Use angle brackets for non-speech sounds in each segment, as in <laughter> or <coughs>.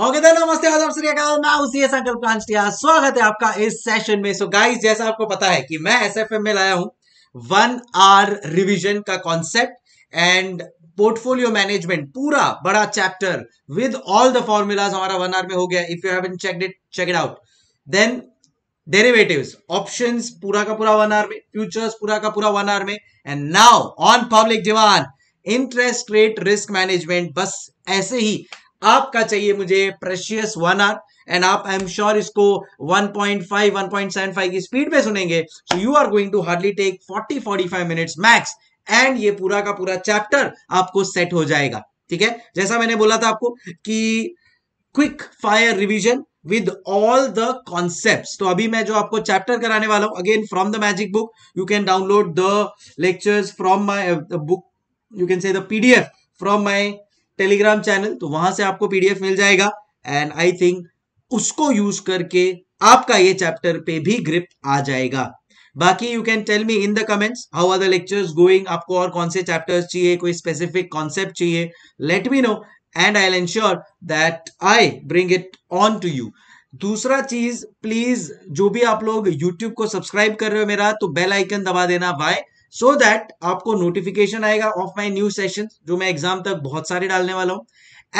Okay okay, नमस्ते आदम श्रीकाल मैं उसी संकल्प कांस्टिया स्वागत है आपका इस सेशन में सो so, गाइस जैसा आपको पता है कि मैं एसएफएम में लाया हूं वन आर रिवीजन का कॉन्सेप्ट एंड पोर्टफोलियो मैनेजमेंट पूरा बड़ा chapter with all the formulas हमारा वन आर में हो गया if you haven't check it check it out then derivatives options पूरा का पूरा वन आर में फ्यूचर्स पूरा का पूरा वन आर में and now on public demand interest rate risk management बस ऐसे ही आपका चाहिए मुझे प्रेशियस वन आर एंड आप आई एम श्योर इसको 1.5 1.75 की स्पीड पे सुनेंगे so you are going to hardly take 40 45 minutes max and ये पूरा का पूरा चैप्टर आपको सेट हो जाएगा ठीक है जैसा मैंने बोला था आपको कि quick fire revision with all the concept तो अभी मैं जो आपको चैप्टर कराने वाला हूं again from the magic book you can download the lectures from my book you can say the PDF from my Telegram channel तो वहां से आपको पीडीएफ मिल जाएगा एंड आई थिंक उसको यूज करके आपका ये चैप्टर पे भी ग्रिप आ जाएगा बाकी you can tell me in the comments how are the lectures going आपको और कौन से चैप्टर्स चाहिए कोई स्पेसिफिक कॉन्सेप्ट चाहिए let me know and I ensure that I bring it on to you दूसरा चीज प्लीज जो भी आप लोग YouTube को सब्सक्राइब कर रहे हो मेरा तो बेल आइकन दबा देना बाय सो so दैट आपको नोटिफिकेशन आएगा ऑफ माई न्यू सेशन जो मैं एग्जाम तक बहुत सारे डालने वाला हूँ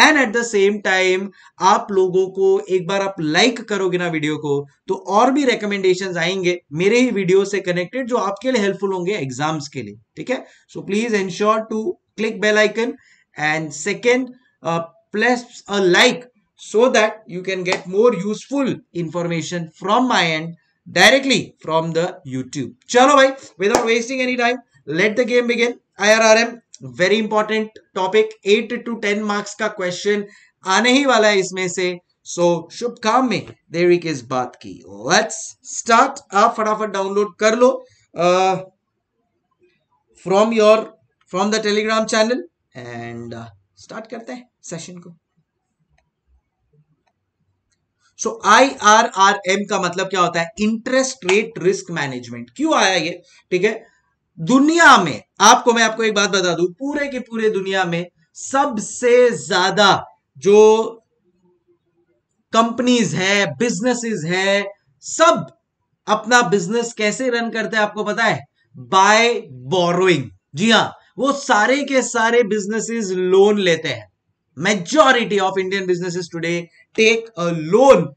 and at the same time आप लोगों को एक बार आप लाइक like करोगे ना वीडियो को तो और भी रिकमेंडेशन आएंगे मेरे ही वीडियो से कनेक्टेड जो आपके लिए हेल्पफुल होंगे एग्जाम्स के लिए ठीक है so please ensure to click bell icon and second plus a like so that you can get more useful information from my and directly from the YouTube चलो भाई without wasting any time let the game begin IRRM very important topic eight to ten marks का question आने ही वाला है इसमें से सो so, शुभ काम में देवी की इस बात की लेट्स स्टार्ट आप फटाफट डाउनलोड कर लो from your from the Telegram channel and start करते हैं सेशन को so I R R M का मतलब क्या होता है इंटरेस्ट रेट रिस्क मैनेजमेंट क्यों आया ये ठीक है दुनिया में आपको मैं आपको एक बात बता दू पूरे के पूरे दुनिया में सबसे ज्यादा जो कंपनीज है बिजनेसेस है सब अपना बिजनेस कैसे रन करते हैं आपको पता है बाय बोरोइंग जी हाँ वो सारे के सारे बिजनेसेस लोन लेते हैं majority of Indian businesses today take a loan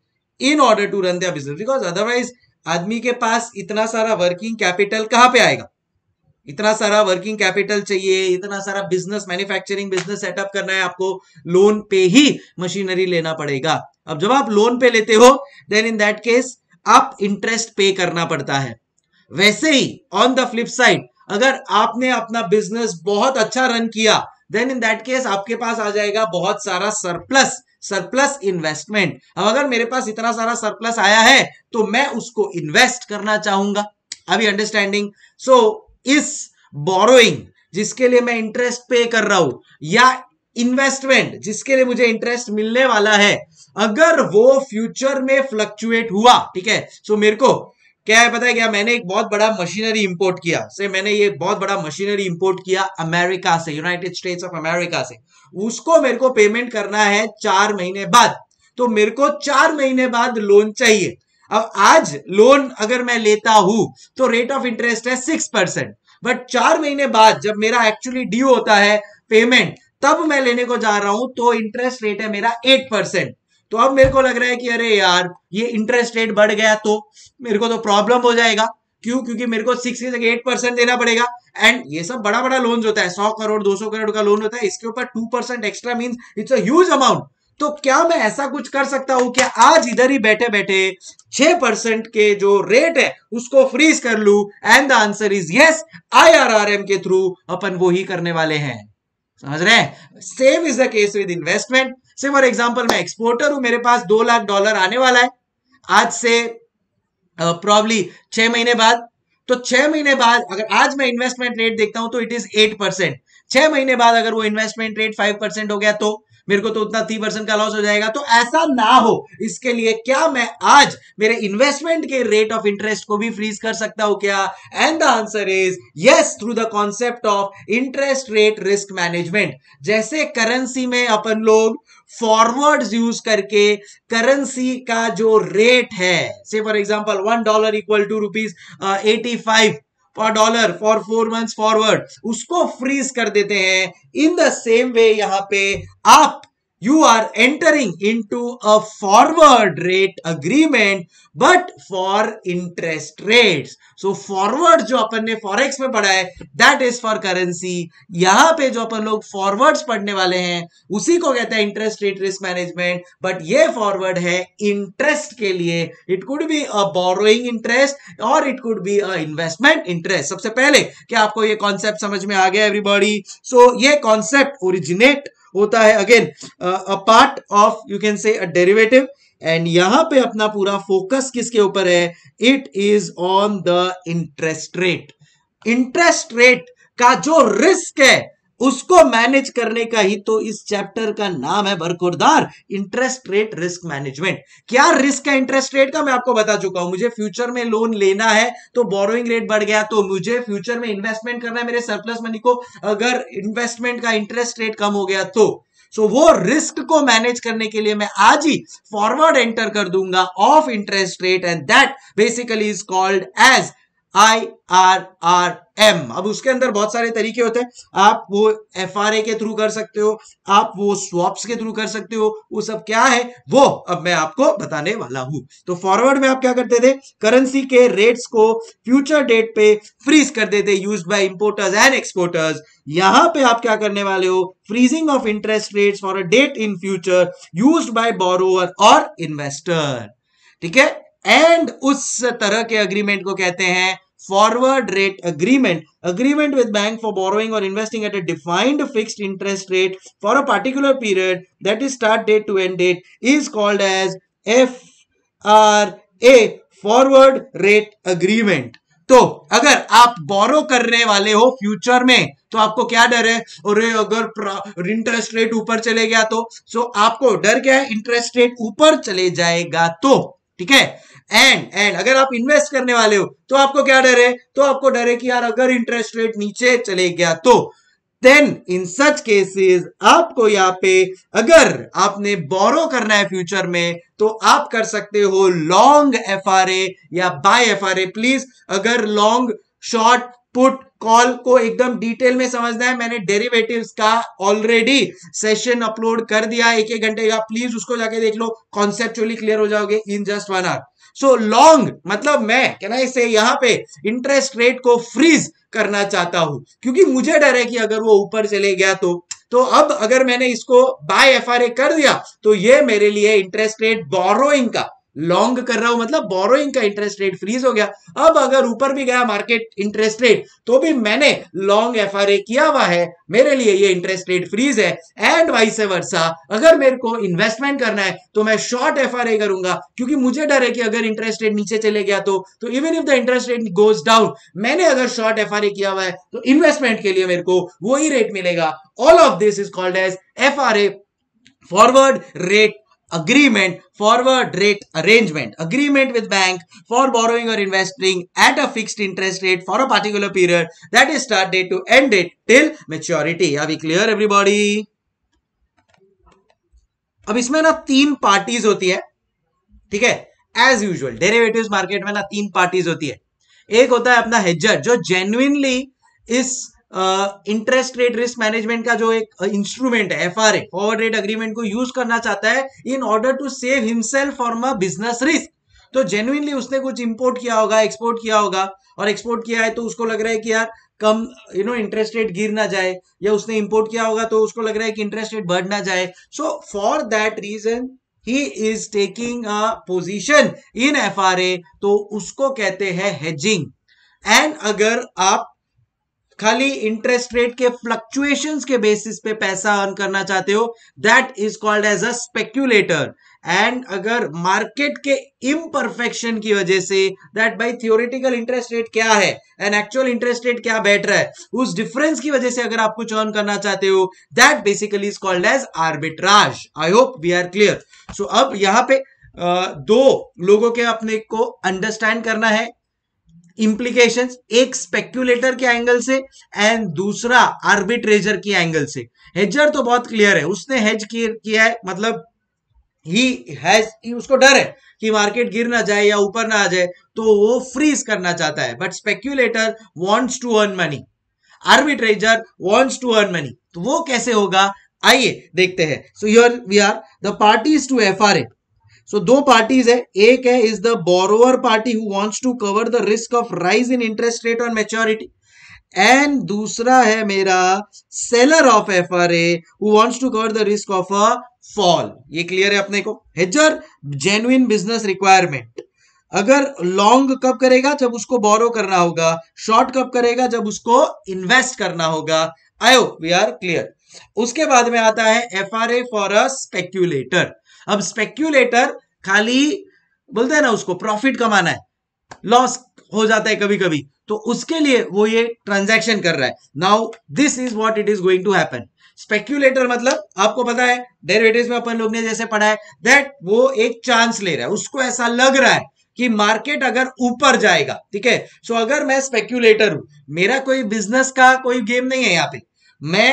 in order to run their business because otherwise आदमी के पास इतना सारा वर्किंग कैपिटल कहाँ पे आएगा इतना सारा वर्किंग कैपिटल चाहिए इतना सारा बिजनेस मैन्युफैक्चरिंग बिजनेस सेटअप करना है आपको लोन पे ही मशीनरी लेना पड़ेगा अब जब आप लोन पे लेते हो देन इन दैट केस आप इंटरेस्ट पे करना पड़ता है वैसे ही ऑन द फ्लिप साइड अगर आपने अपना बिजनेस बहुत अच्छा रन किया देन इन दैट केस आपके पास आ जाएगा बहुत सारा सरप्लस सरप्लस इन्वेस्टमेंट अब अगर मेरे पास इतना सारा सरप्लस आया है तो मैं उसको इन्वेस्ट करना चाहूंगा अभी अंडरस्टैंडिंग सो इस बोरोइंग जिसके लिए मैं इंटरेस्ट पे कर रहा हूं या इन्वेस्टमेंट जिसके लिए मुझे इंटरेस्ट मिलने वाला है अगर वो फ्यूचर में फ्लक्चुएट हुआ ठीक है सो मेरे को क्या है पता है क्या मैंने एक बहुत बड़ा मशीनरी इंपोर्ट किया से मैंने ये बहुत बड़ा मशीनरी इंपोर्ट किया अमेरिका से यूनाइटेड स्टेट्स ऑफ अमेरिका से उसको मेरे को पेमेंट करना है चार महीने बाद तो मेरे को चार महीने बाद लोन चाहिए अब आज लोन अगर मैं लेता हूं तो रेट ऑफ इंटरेस्ट है सिक्स परसेंट बट चार महीने बाद जब मेरा एक्चुअली ड्यू होता है पेमेंट तब मैं लेने को जा रहा हूं तो इंटरेस्ट रेट है मेरा एट परसेंट तो अब मेरे को लग रहा है कि अरे यार ये इंटरेस्ट रेट बढ़ गया तो मेरे को तो प्रॉब्लम हो जाएगा क्यों क्योंकि मेरे को सिक्स की जगह एट परसेंट देना पड़ेगा एंड ये सब बड़ा बड़ा लोन होता है सौ करोड़ दो सौ करोड़ का लोन होता है इसके ऊपर two percent extra mean it's as amount तो क्या मैं ऐसा कुछ कर सकता हूं कि आज इधर ही बैठे बैठे छह परसेंट के जो रेट है उसको फ्रीज कर लू and the answer is yes IRRM के थ्रू अपन वो ही करने वाले हैं समझ रहे हैं same is the case with investment say for example मैं एक्सपोर्टर हूं मेरे पास दो लाख डॉलर आने वाला है आज से प्रॉब्ली uh, छह महीने बाद तो छह महीने बाद अगर आज मैं इन्वेस्टमेंट रेट देखता हूं तो इट इज एट परसेंट छह महीने बाद अगर वो इन्वेस्टमेंट रेट फाइव परसेंट हो गया तो मेरे को तो उतना तीन परसेंट का लॉस हो जाएगा तो ऐसा ना हो इसके लिए क्या मैं आज मेरे इन्वेस्टमेंट के रेट ऑफ इंटरेस्ट को भी फ्रीज कर सकता हूं क्या and the answer is yes through the concept of interest rate risk management जैसे करेंसी में अपन लोग फॉरवर्ड्स यूज करके करेंसी का जो रेट है say for example one dollar equal to rupees eighty five dollar for four month forward उसको freeze कर देते हैं इन द सेम वे यहां पे आप you are entering into a forward rate agreement but for interest rates so forward jo अपन ने forex mein padha hai that is for currency yahan pe jo apan log forwards padhne wale hain usi ko kehte hain interest rate risk management but ye forward hai interest ke liye it could be a borrowing interest or it could be a investment interest sabse pehle kya aapko ye concept samajh mein aa gaya everybody so ye concept originate होता है again a part of you can say a derivative and यहां पे अपना पूरा focus किसके ऊपर है it is on the interest rate interest rate का जो रिस्क है उसको मैनेज करने का ही तो इस चैप्टर का नाम है बरकरदार इंटरेस्ट रेट रिस्क मैनेजमेंट क्या रिस्क है इंटरेस्ट रेट का मैं आपको बता चुका हूं मुझे फ्यूचर में लोन लेना है तो बोरोइंग रेट बढ़ गया तो मुझे फ्यूचर में इन्वेस्टमेंट करना है मेरे सरप्लस मनी को अगर इन्वेस्टमेंट का इंटरेस्ट रेट कम हो गया तो सो so, वो रिस्क को मैनेज करने के लिए मैं आज ही फॉरवर्ड एंटर कर दूंगा of interest rate and that basically is called as I R R M अब उसके अंदर बहुत सारे तरीके होते हैं आप वो एफ आर ए के थ्रू कर सकते हो आप वो स्वॉप्स के थ्रू कर सकते हो वो सब क्या है वो अब मैं आपको बताने वाला हूं तो फॉरवर्ड में आप क्या करते थे करेंसी के रेट्स को फ्यूचर डेट पे फ्रीज कर देते used by importers and exporters यहां पे आप क्या करने वाले हो freezing of interest rates for a date in future used by borrower और इन्वेस्टर ठीक है एंड उस तरह के अग्रीमेंट को कहते हैं forward rate agreement agreement with bank for borrowing or investing at a defined fixed interest rate for a particular period that is start date to end date is called as FRA forward rate agreement तो अगर आप बोरो करने वाले हो future में तो आपको क्या डर है अरे अगर इंटरेस्ट रेट ऊपर चले गया तो सो आपको डर क्या है इंटरेस्ट रेट ऊपर चले जाएगा तो ठीक है एंड एंड अगर आप इन्वेस्ट करने वाले हो तो आपको क्या डर है तो आपको डर है कि यार अगर इंटरेस्ट रेट नीचे चले गया तो देन इन सच केसेस आपको यहाँ पे अगर आपने बोरो करना है फ्यूचर में तो आप कर सकते हो लॉन्ग एफ या बाय एफ प्लीज अगर लॉन्ग शॉर्ट पुट कॉल को एकदम डिटेल में समझना है मैंने डेरिवेटिव्स का ऑलरेडी सेशन अपलोड कर दिया एक एक घंटे का प्लीज उसको जाके देख लो कॉन्सेप्चुअली क्लियर हो जाओगे in just one hour so long मतलब मैं क्या ना इसे यहाँ पे इंटरेस्ट रेट को फ्रीज करना चाहता हूं क्योंकि मुझे डर है कि अगर वो ऊपर चले गया तो तो अब अगर मैंने इसको बाय एफ कर दिया तो ये मेरे लिए इंटरेस्ट रेट बोरोइंग का लॉन्ग कर रहा हूं मतलब बोरोइंग का इंटरेस्ट रेट फ्रीज हो गया अब अगर ऊपर भी गया मार्केट इंटरेस्ट रेट तो भी मैंने लॉन्ग एफ किया हुआ है मेरे लिए ये इंटरेस्ट रेट फ्रीज है एंड वाइस वर्षा अगर मेरे को इन्वेस्टमेंट करना है तो मैं शॉर्ट एफ करूंगा क्योंकि मुझे डर है कि अगर इंटरेस्ट रेट नीचे चले गया तो तो even if the interest rate goes down मैंने अगर शॉर्ट एफ किया हुआ है तो इन्वेस्टमेंट के लिए मेरे को वही रेट मिलेगा all of this is called as F forward rate agreement forward rate arrangement agreement with bank for borrowing or investing at a fixed interest rate for a particular period that is start date to end date till maturity are we clear everybody अब इसमें ना तीन parties होती है ठीक है as usual derivatives market में ना तीन पार्टीज होती है एक होता है अपना हेजर जो जेन्युइनली इस इंटरेस्ट रेट रिस्क मैनेजमेंट का जो एक इंस्ट्रूमेंट है F R A forward rate agreement को यूज करना चाहता है in order to save himself for a business risk तो जेन्युनली उसने कुछ इंपोर्ट किया होगा एक्सपोर्ट किया होगा और एक्सपोर्ट किया है तो उसको लग रहा है कि यार come you know interest rate गिर ना जाए या उसने इंपोर्ट किया होगा तो उसको लग रहा है कि इंटरेस्ट रेट बढ़ ना जाए so for that reason he is taking a position in a तो उसको कहते हैं हेजिंग एंड अगर आप खाली इंटरेस्ट रेट के फ्लक्चुएशंस के बेसिस पे पैसा अर्न करना चाहते हो that is called as a speculator and अगर मार्केट के इम्परफेक्शन की वजह से that by theoretical interest rate क्या है एंड एक्चुअल इंटरेस्ट रेट क्या बैठ रहा है उस डिफरेंस की वजह से अगर आप कुछ अर्न करना चाहते हो that basically is called as arbitrage I hope we are clear so अब यहाँ पे Uh, दो लोगों के अपने को अंडरस्टैंड करना है इम्प्लीकेशन एक स्पेक्यूलेटर के एंगल से एंड दूसरा आर्बिट्रेजर की एंगल से हेजर तो बहुत क्लियर है उसने हेज किया है मतलब ही हैज उसको डर है कि मार्केट गिर ना जाए या ऊपर ना आ जाए तो वो फ्रीज करना चाहता है but speculator wants to earn money arbitrager wants to earn money तो वो कैसे होगा आइए देखते हैं so your we are the parties to F R A so दो पार्टीज है एक है is the borrower party who wants to cover the risk of rise in interest rate on maturity and दूसरा है मेरा seller of F R A wants to cover the risk of a fall ये clear है अपने को hedger genuine business requirement अगर long कब करेगा जब उसको बोरो करना होगा शॉर्ट कब करेगा जब उसको इन्वेस्ट करना होगा आयो वी आर क्लियर उसके बाद में आता है F R A for a speculator अब स्पेक्यूलेटर खाली बोलते हैं ना उसको प्रॉफिट कमाना है लॉस हो जाता है कभी कभी तो उसके लिए वो ये ट्रांजैक्शन कर रहा है now this is what it is going to happen speculator मतलब आपको पता है डेरिवेटिव्स में अपन लोग ने जैसे पढ़ा है दैट वो एक चांस ले रहा है उसको ऐसा लग रहा है कि मार्केट अगर ऊपर जाएगा ठीक है सो अगर मैं स्पेक्यूलेटर हूं मेरा कोई बिजनेस का कोई गेम नहीं है यहाँ पे मैं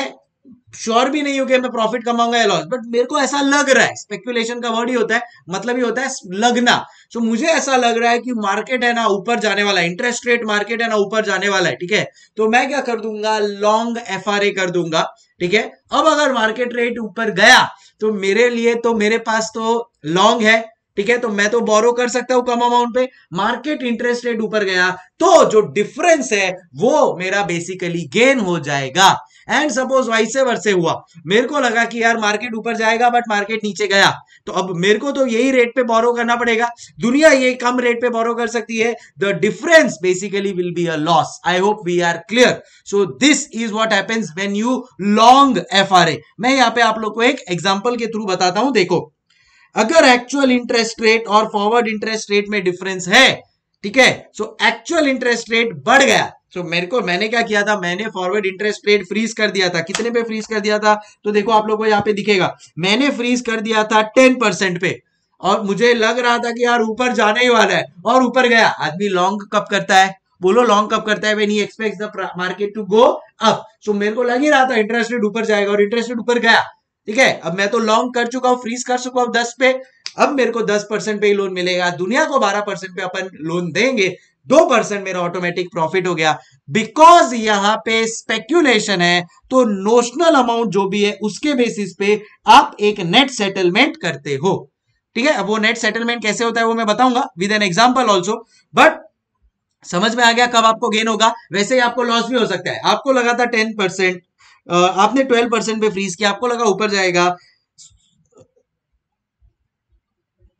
श्योर भी नहीं हो कि मैं प्रॉफिट कमाऊंगा या लॉस बट मेरे को ऐसा लग रहा है स्पेकुलेशन का वर्ड ही होता है मतलब ही होता है लगना सो मुझे ऐसा लग रहा है कि मार्केट है ना ऊपर जाने वाला है इंटरेस्ट रेट मार्केट है ना ऊपर जाने वाला है ठीक है तो मैं क्या कर दूंगा लॉन्ग एफ कर दूंगा ठीक है अब अगर मार्केट रेट ऊपर गया तो मेरे लिए तो मेरे पास तो लॉन्ग है ठीक है तो मैं तो बोरो कर सकता हूं कम अमाउंट पे मार्केट इंटरेस्ट रेट ऊपर गया तो जो डिफरेंस है वो मेरा बेसिकली गेन हो जाएगा एंड सपोज से वर्से हुआ मेरे को लगा कि यार मार्केट ऊपर जाएगा बट मार्केट नीचे गया तो अब मेरे को तो यही रेट पे बोरो करना पड़ेगा दुनिया ये कम रेट पे बोरो कर सकती है the difference basically will be a loss I hope we are clear so this is what happens when you long F मैं यहाँ पे आप लोग को एक एग्जाम्पल के थ्रू बताता हूं देखो अगर एक्चुअल इंटरेस्ट रेट और फॉरवर्ड इंटरेस्ट रेट में डिफरेंस है ठीक है सो एक्चुअल इंटरेस्ट रेट बढ़ गया सो so, मेरे को मैंने क्या किया था मैंने फॉरवर्ड इंटरेस्ट रेट फ्रीज कर दिया था कितने पे फ्रीज कर दिया था तो देखो आप लोगों को यहाँ पे दिखेगा मैंने फ्रीज कर दिया था टेन परसेंट पे और मुझे लग रहा था कि यार ऊपर जाने ही वाला है और ऊपर गया आदमी लॉन्ग कब करता है बोलो लॉन्ग कब करता है when he expect the market to go up so मेरे को लग ही रहा था इंटरेस्ट रेट ऊपर जाएगा और इंटरेस्ट रेट ऊपर गया ठीक है अब मैं तो लॉन्ग कर चुका हूँ फ्रीज कर चुका हूँ दस पे अब मेरे को दस परसेंट पे ही लोन मिलेगा दुनिया को बारह परसेंट पे अपन लोन देंगे दो परसेंट मेरा ऑटोमेटिक प्रॉफिट हो गया बिकॉज यहां पे स्पेक्यूलेशन है तो नोशनल अमाउंट जो भी है उसके बेसिस पे आप एक नेट सेटलमेंट करते हो ठीक है अब वो नेट सेटलमेंट कैसे होता है वो मैं बताऊंगा with an example also but समझ में आ गया कब आपको गेन होगा वैसे ही आपको लॉस भी हो सकता है आपको लगा था टेन परसेंट आपने ट्वेल्व परसेंट पे फ्रीज किया आपको लगा ऊपर जाएगा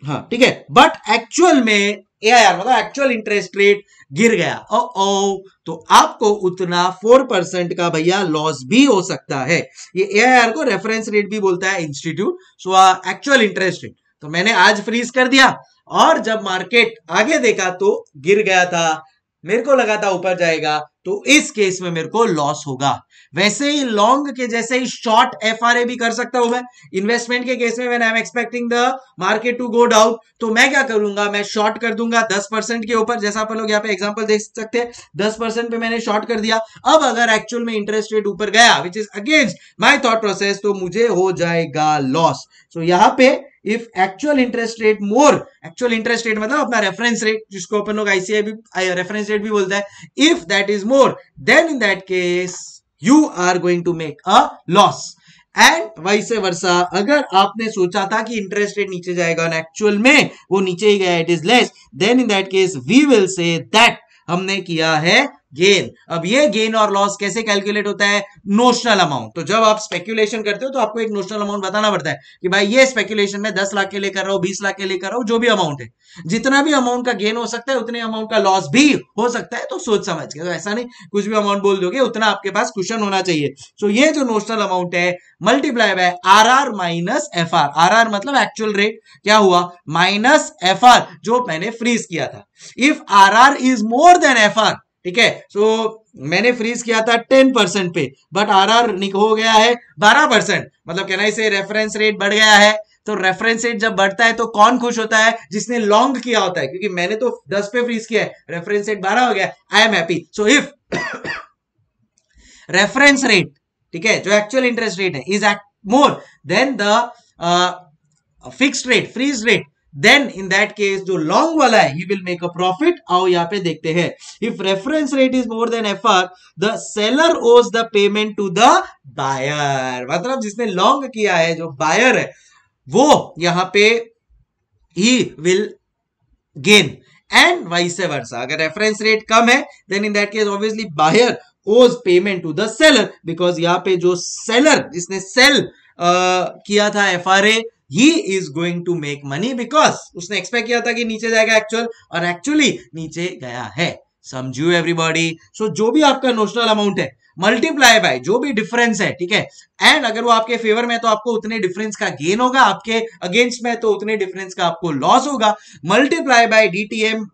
हाँ ठीक है बट एक्चुअल में एआईआर मतलब एक्चुअल इंटरेस्ट रेट गिर गया ओ, ओ तो आपको उतना फोर परसेंट का भैया लॉस भी हो सकता है ये एआईआर को रेफरेंस रेट भी बोलता है institute so actual interest rate तो मैंने आज फ्रीज कर दिया और जब मार्केट आगे देखा तो गिर गया था मेरे को लगा था ऊपर जाएगा तो इस केस में मेरे को लॉस होगा वैसे ही लॉन्ग के जैसे ही शॉर्ट एफ भी कर सकता हूं मैं इन्वेस्टमेंट के केस में when I am expecting the market to go down तो मैं क्या करूंगा मैं शॉर्ट कर दूंगा दस परसेंट के ऊपर जैसा आप लोग यहाँ पे एग्जाम्पल देख सकते हैं दस परसेंट पे मैंने शॉर्ट कर दिया अब अगर एक्चुअल में इंटरेस्ट रेट ऊपर गया which is against my thought process तो मुझे हो जाएगा लॉस सो so, यहाँ पे if actual interest rate more actual interest rate मतलब अपना रेफरेंस रेट जिसको अपन लोग आईसीआई रेफरेंस रेट भी बोलता है if that is more than in that case you are going to make a loss and vice versa अगर आपने सोचा था कि इंटरेस्ट रेट नीचे जाएगा और एक्चुअल में वो नीचे ही गया it is less than in that case we will say that हमने किया है गेन अब ये गेन और लॉस कैसे कैलकुलेट होता है नोशनल अमाउंट तो जब आप स्पेक्यूलेशन करते हो तो आपको एक नोशनल अमाउंट बताना पड़ता है कि भाई ये स्पेक्यूलेशन में दस लाख के लिए कर रहा हूं बीस लाख के लिए कर रहा हूं जो भी अमाउंट है जितना भी अमाउंट का गेन हो सकता है उतने अमाउंट का लॉस भी हो सकता है तो सोच समझ के तो ऐसा नहीं कुछ भी अमाउंट बोल दोगे उतना आपके पास क्वेश्चन होना चाहिए सो ये जो नोशनल अमाउंट है multiply by R R minus F R R R मतलब एक्चुअल रेट क्या हुआ माइनस एफ आर जो मैंने फ्रीज किया था if R R is more than F R ठीक है सो मैंने फ्रीज किया था टेन परसेंट पे बट आर आर हो गया है बारह परसेंट मतलब कहना इसे रेफरेंस रेट बढ़ गया है तो रेफरेंस रेट जब बढ़ता है तो कौन खुश होता है जिसने लॉन्ग किया होता है क्योंकि मैंने तो दस पे फ्रीज किया है रेफरेंस रेट बारह हो गया I am happy so if reference rate ठीक है जो एक्चुअल इंटरेस्ट रेट है is more than the fix rate freeze rate then in that case जो लॉन्ग वाला है he will make a profit आओ यहाँ पे देखते हैं if reference rate is more than F R the seller owes the payment to the buyer मतलब जिसने लॉन्ग किया है जो बायर है वो यहाँ पे he will gain and vice versa अगर रेफरेंस रेट कम है then in that case obviously buyer owes payment to the seller because यहाँ पे जो सेलर जिसने सेल uh, किया था F R A he is going to make money because उसने एक्सपेक्ट किया था कि नीचे जाएगा एक्चुअल और एक्चुअली नीचे गया है समझू एवरीबॉडी सो जो भी आपका नोशनल अमाउंट है मल्टीप्लाई बाय जो भी डिफरेंस है ठीक है एंड अगर वो आपके फेवर में तो आपको उतने डिफरेंस का गेन होगा आपके अगेंस्ट में तो उतने डिफरेंस का आपको लॉस होगा multiply by DTM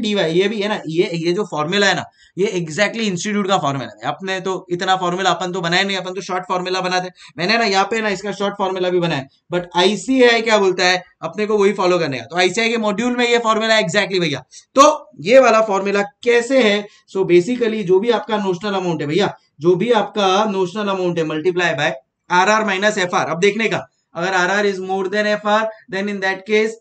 D Y ये भी है ना ये ये जो फॉर्मूला है ना ये एक्जैक्टली इंस्टीट्यूट का फॉर्मूला है अपने तो इतना फॉर्मूला अपन तो बनाया नहीं अपन तो शॉर्ट फॉर्मूला बनाते मैंने ना यहाँ पे ना इसका शॉर्ट फॉर्मूला भी बनाया बट आईसीआई क्या बोलता है अपने को वही फॉलो करने का तो आईसीआई के मॉड्यूल में ये फॉर्मूला है एक्जैक्टली भैया तो ये वाला फॉर्मूला कैसे है सो so बेसिकली जो भी आपका नोशनल अमाउंट है भैया जो भी आपका नोशनल अमाउंट है multiply by R R minus F R अब देखने का अगर R R is more than F R then in that case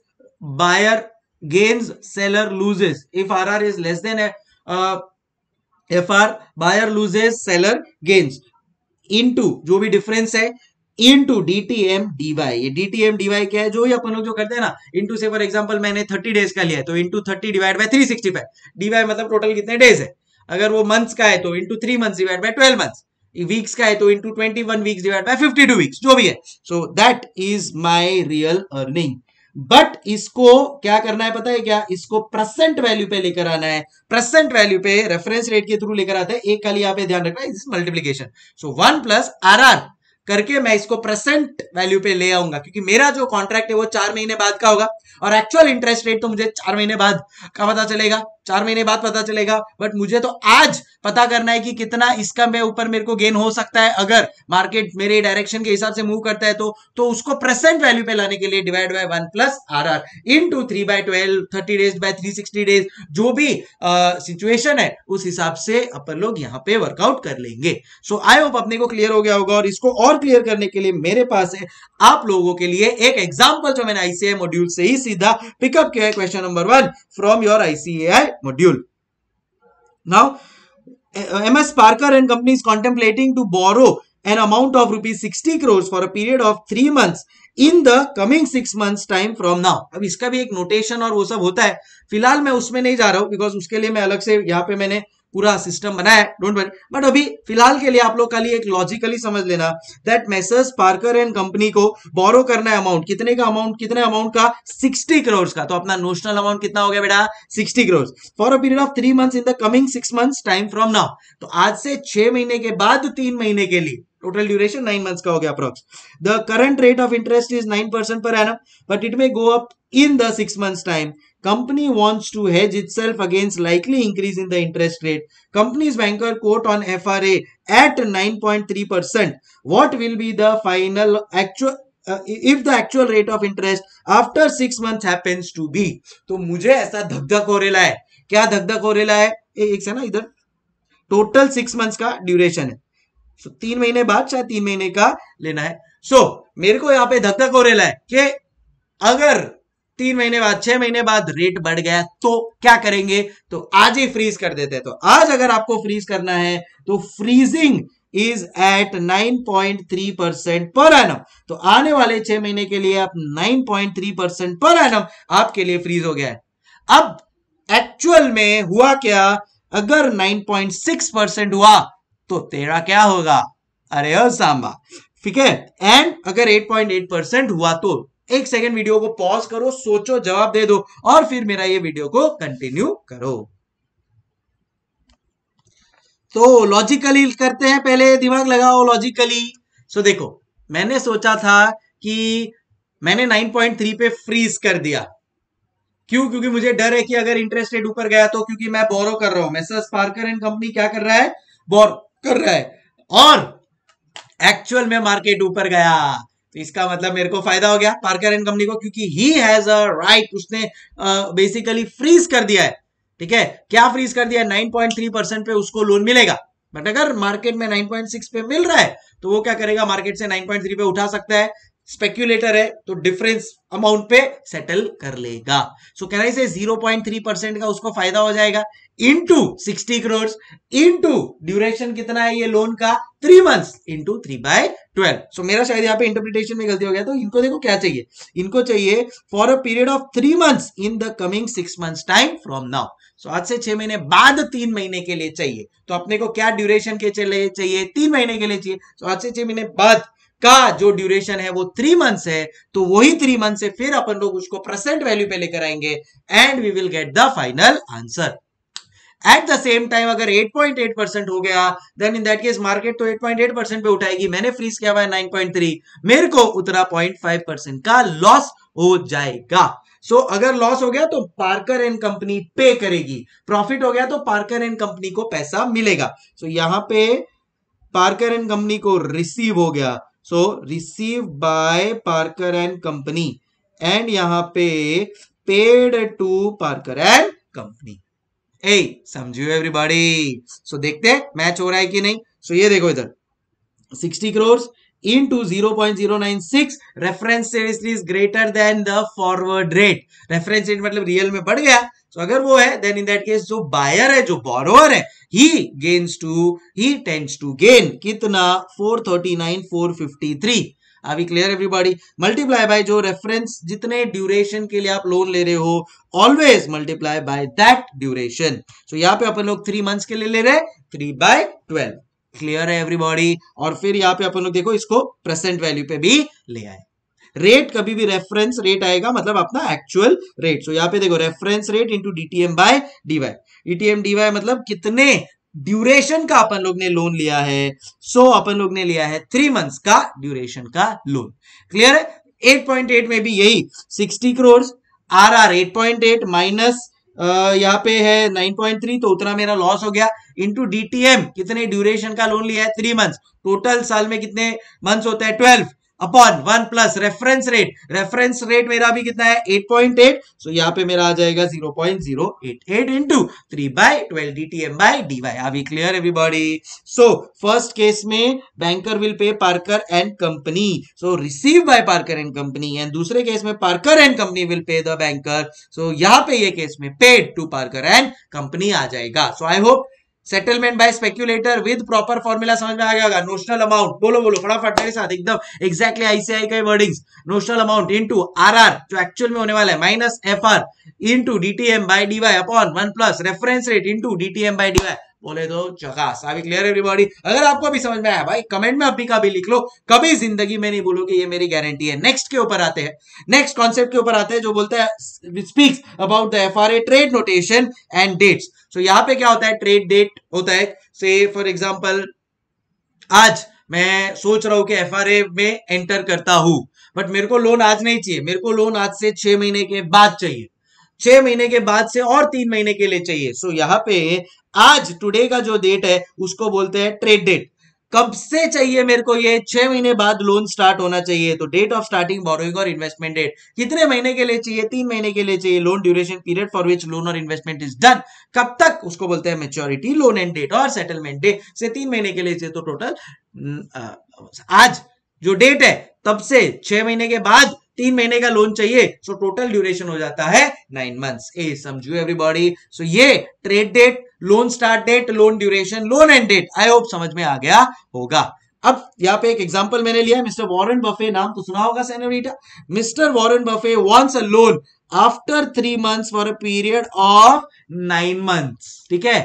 buyer gains seller loses if rr is less than uh, fr buyer loses seller gains into जो भी difference है into DTM DY ये DTM DY क्या है जो ही अपन लोग जो करते हैं ना इनटू से फॉर एग्जांपल मैंने 30 डेज का लिया है तो इनटू 30 डिवाइड बाय 365 डीवाई मतलब टोटल कितने डेज है अगर वो मंथ्स का है तो into 3 months divide by 12 months weeks का है तो into 21 weeks divide by 52 weeks जो भी है so that is my real earning but इसको क्या करना है पता है क्या इसको प्रेसेंट वैल्यू पे लेकर आना है प्रेसेंट वैल्यू पे रेफरेंस रेट के थ्रू लेकर आता है एक खाली यहां पे ध्यान रखना है multiplication so one plus R R करके मैं इसको प्रेसेंट वैल्यू पे ले आऊंगा क्योंकि मेरा जो कॉन्ट्रैक्ट है वो चार महीने बाद का होगा और एक्चुअल इंटरेस्ट रेट तो मुझे चार महीने बाद का पता चलेगा चार महीने बाद पता चलेगा बट मुझे तो आज पता करना है कि कितना इसका मैं ऊपर मेरे को गेन हो सकता है अगर मार्केट मेरे डायरेक्शन के हिसाब से मूव करता है तो तो उसको प्रेजेंट वैल्यू पे लाने के लिए divide by one plus R R into three by twelve thirty days by three sixty days जो भी सिचुएशन है उस हिसाब से अपन लोग यहाँ पे वर्कआउट कर लेंगे सो आई होप अपने को क्लियर हो गया होगा और इसको और क्लियर करने के लिए मेरे पास है आप लोगों के लिए एक एग्जाम्पल जो मैंने आईसीआई मॉड्यूल से ही सीधा पिकअप किया है question number one from your ICI module. Now, MS Parker and company is contemplating to borrow an amount of rupees sixty crores for a period of three months in the coming six months time from now अब इसका भी एक notation और वो सब होता है फिलहाल मैं उसमें नहीं जा रहा हूँ बिकॉज उसके लिए मैं अलग से यहाँ पे मैंने पूरा सिस्टम बनाया डोंट वरी बट अभी फिलहाल के लिए आप लोग का लिए एक लॉजिकली समझ लेना that Messrs Parker and company को बोरो करना है अमाउंट कितने का अमाउंट कितने अमाउंट का 60 करोड़ का तो अपना नोशनल अमाउंट कितना हो गया बेटा 60 crore for a period of three months in the coming six months time from now तो आज से छह महीने के बाद तीन महीने के लिए टोटल ड्यूरेशन नाइन मंथ्स का हो गया approx the current rate of interest is nine percent per annum but it may go up in the six months time company wants to hedge itself against likely increase in the interest rate. Company's banker quote on FRA at 9.3%. What will be the final actual Uh, if the actual rate of interest after six months happens to be तो मुझे ऐसा धकधक हो रेला है क्या धकधक हो रेला है ए, एक से ना इधर टोटल सिक्स मंथ का ड्यूरेशन है so, तीन महीने बाद चाहे तीन महीने का लेना है सो so, मेरे को यहाँ पे धकधक हो रेला है कि अगर तीन महीने बाद छह महीने बाद रेट बढ़ गया तो क्या करेंगे तो आज ही फ्रीज कर देते हैं तो आज अगर आपको फ्रीज करना है तो freezing is at 9.3 percent per annum तो आने वाले छह महीने के लिए आप 9.3 परसेंट पर एनम आपके लिए फ्रीज हो गया है अब एक्चुअल में हुआ क्या अगर 9.6 परसेंट हुआ तो तेरा क्या होगा अरे ओ सांबा ठीक है एंड अगर 8.8 परसेंट हुआ तो एक सेकेंड वीडियो को पॉज करो सोचो जवाब दे दो और फिर मेरा ये वीडियो को कंटिन्यू करो तो लॉजिकली करते हैं पहले दिमाग लगाओ लॉजिकली सो so, देखो मैंने सोचा था कि मैंने 9.3 पे फ्रीज कर दिया क्यों क्योंकि मुझे डर है कि अगर इंटरेस्ट रेट ऊपर गया तो क्योंकि मैं बोरो कर रहा हूं मैसेज पार्कर एंड कंपनी क्या कर रहा है बोरो कर रहा है और एक्चुअल में मार्केट ऊपर गया तो इसका मतलब मेरे को फायदा हो गया पार्कर एंड कंपनी को क्योंकि ही हैज अ राइट उसने बेसिकली फ्रीज कर दिया है ठीक है क्या फ्रीज कर दिया नाइन पॉइंट थ्री परसेंट पे उसको लोन मिलेगा बट अगर मार्केट में 9.6 पे मिल रहा है तो वो क्या करेगा मार्केट से 9.3 पे उठा सकता है स्पेक्यूलेटर है तो डिफरेंस अमाउंट पे सेटल कर लेगा सो जीरो पॉइंट 0.3 परसेंट का उसको फायदा हो जाएगा into sixty crore into duration कितना है ये लोन का three month into three by twelve so मेरा शायद यहाँ पे इंटरप्रिटेशन में गलती हो गया तो इनको देखो क्या चाहिए इनको चाहिए for a period of three month in the coming six month time from now so आज से छह महीने बाद तीन महीने के लिए चाहिए तो अपने को क्या ड्यूरेशन के चले चाहिए तीन महीने के लिए चाहिए सो तो so, आज से छह महीने बाद का जो ड्यूरेशन है वो थ्री मंथ्स है तो वही थ्री मंथ से फिर अपन लोग उसको प्रेजेंट वैल्यू पे लेकर आएंगे and we will get the final answer at the same time अगर 8.8 परसेंट हो गया then in that case market तो 8.8 परसेंट पे उठाएगी मैंने फ्रीज किया हुआ है 9.3 मेरे को उतरा 0.5 परसेंट का लॉस हो जाएगा सो so, अगर लॉस हो गया तो पार्कर एंड कंपनी पे करेगी प्रॉफिट हो गया तो पार्कर एंड कंपनी को पैसा मिलेगा सो so, यहां पे पार्कर एंड कंपनी को रिसीव हो गया so receive by Parker and company and यहां पे paid to Parker and company ए समझियो एवरीबॉडी सो देखते हैं मैच हो रहा है कि नहीं सो so, ये देखो इधर sixty point zero nine six reference is greater than the forward rate reference rate मतलब रियल में बढ़ गया सो so, अगर वो है देन इन दैट केस जो बायर है जो बॉरोअर है he gains to he tends to gain कितना fifty three are we clear everybody multiply by जो रेफरेंस जितने ड्यूरेशन के लिए आप लोन ले रहे हो always multiply by that duration so यहाँ पे अपन लोग थ्री मंथ्स के लिए ले रहे थ्री बाय ट्वेल्व क्लियर है एवरीबॉडी और फिर यहाँ पे अपन लोग देखो इसको प्रेजेंट वैल्यू पे भी ले आए रेट कभी भी रेफरेंस रेट आएगा मतलब अपना एक्चुअल रेट सो यहाँ पे देखो reference rate into D T M by DY DTM DY मतलब कितने ड्यूरेशन का अपन लोग ने लोन लिया है सो so, अपन लोग ने लिया है थ्री मंथ्स का ड्यूरेशन का लोन क्लियर है एट पॉइंट एट में भी यही sixty crore R R eight point eight minus यहाँ पे है नाइन पॉइंट थ्री तो उतना मेरा लॉस हो गया इनटू डीटीएम कितने ड्यूरेशन का लोन लिया है थ्री मंथ्स टोटल साल में कितने मंथ्स होता है twelve upon one plus reference rate reference rate मेरा भी कितना है एट पॉइंट एट सो यहाँ पे मेरा आ जाएगा zero point zero eight eight into three by twelve D T M by D Y are we clear everybody so first case में banker will pay Parker and company so receive by Parker and company and दूसरे case में Parker and company will pay the banker so यहाँ पे ये case में paid to Parker and company आ जाएगा so I hope settlement by speculator with proper formula समझ में आ गया होगा नोशनल अमाउंट बोलो बोलो फटाफट मेरे साथ एकदम एक्जैक्टली आईसीआई का wordings notional amount into RR जो एक्चुअल में होने वाला है minus FR into DTM by DY upon 1 plus reference rate into DTM by DY बोले तो चकास अभी क्लियर एवरीबॉडी अगर आपको अभी समझ में आया भाई कमेंट में अभी का भी लिख लो कभी जिंदगी में नहीं बोलो कि ये मेरी गारंटी है नेक्स्ट के ऊपर आते हैं नेक्स्ट कॉन्सेप्ट के ऊपर आते हैं जो बोलते हैं speaks about the F R A trade notation and dates so यहाँ पे क्या होता है ट्रेड डेट होता है से फॉर एग्जाम्पल आज मैं सोच रहा हूं कि एफ में एंटर करता हूं बट मेरे को लोन आज नहीं चाहिए मेरे को लोन आज से छह महीने के बाद चाहिए छह महीने के बाद से और तीन महीने के लिए चाहिए सो so, यहाँ पे आज टुडे का जो डेट है उसको बोलते हैं ट्रेड डेट कब से चाहिए मेरे को ये छह महीने बाद लोन स्टार्ट होना चाहिए तो डेट ऑफ स्टार्टिंग बोरोइंग और इन्वेस्टमेंट डेट कितने महीने के लिए चाहिए तीन महीने के लिए चाहिए loan duration period for which loan और इन्वेस्टमेंट इज डन कब तक उसको बोलते हैं मेच्योरिटी लोन एंड डेट और सेटलमेंट डेट से तीन महीने के लिए चाहिए तो टोटल आज जो डेट है तब से छह महीने के बाद तीन महीने का लोन चाहिए सो टोटल ड्यूरेशन हो जाता है नाइन मंथ्स ए समझू एवरीबॉडी सो ये trade date loan start date loan duration loan end date I hope समझ में आ गया होगा अब यहाँ पे एक एग्जांपल मैंने लिया है मिस्टर वॉरेन बफे नाम तो सुना होगा senorita mister Warren Buffett wants a loan after three months for a period of nine months ठीक है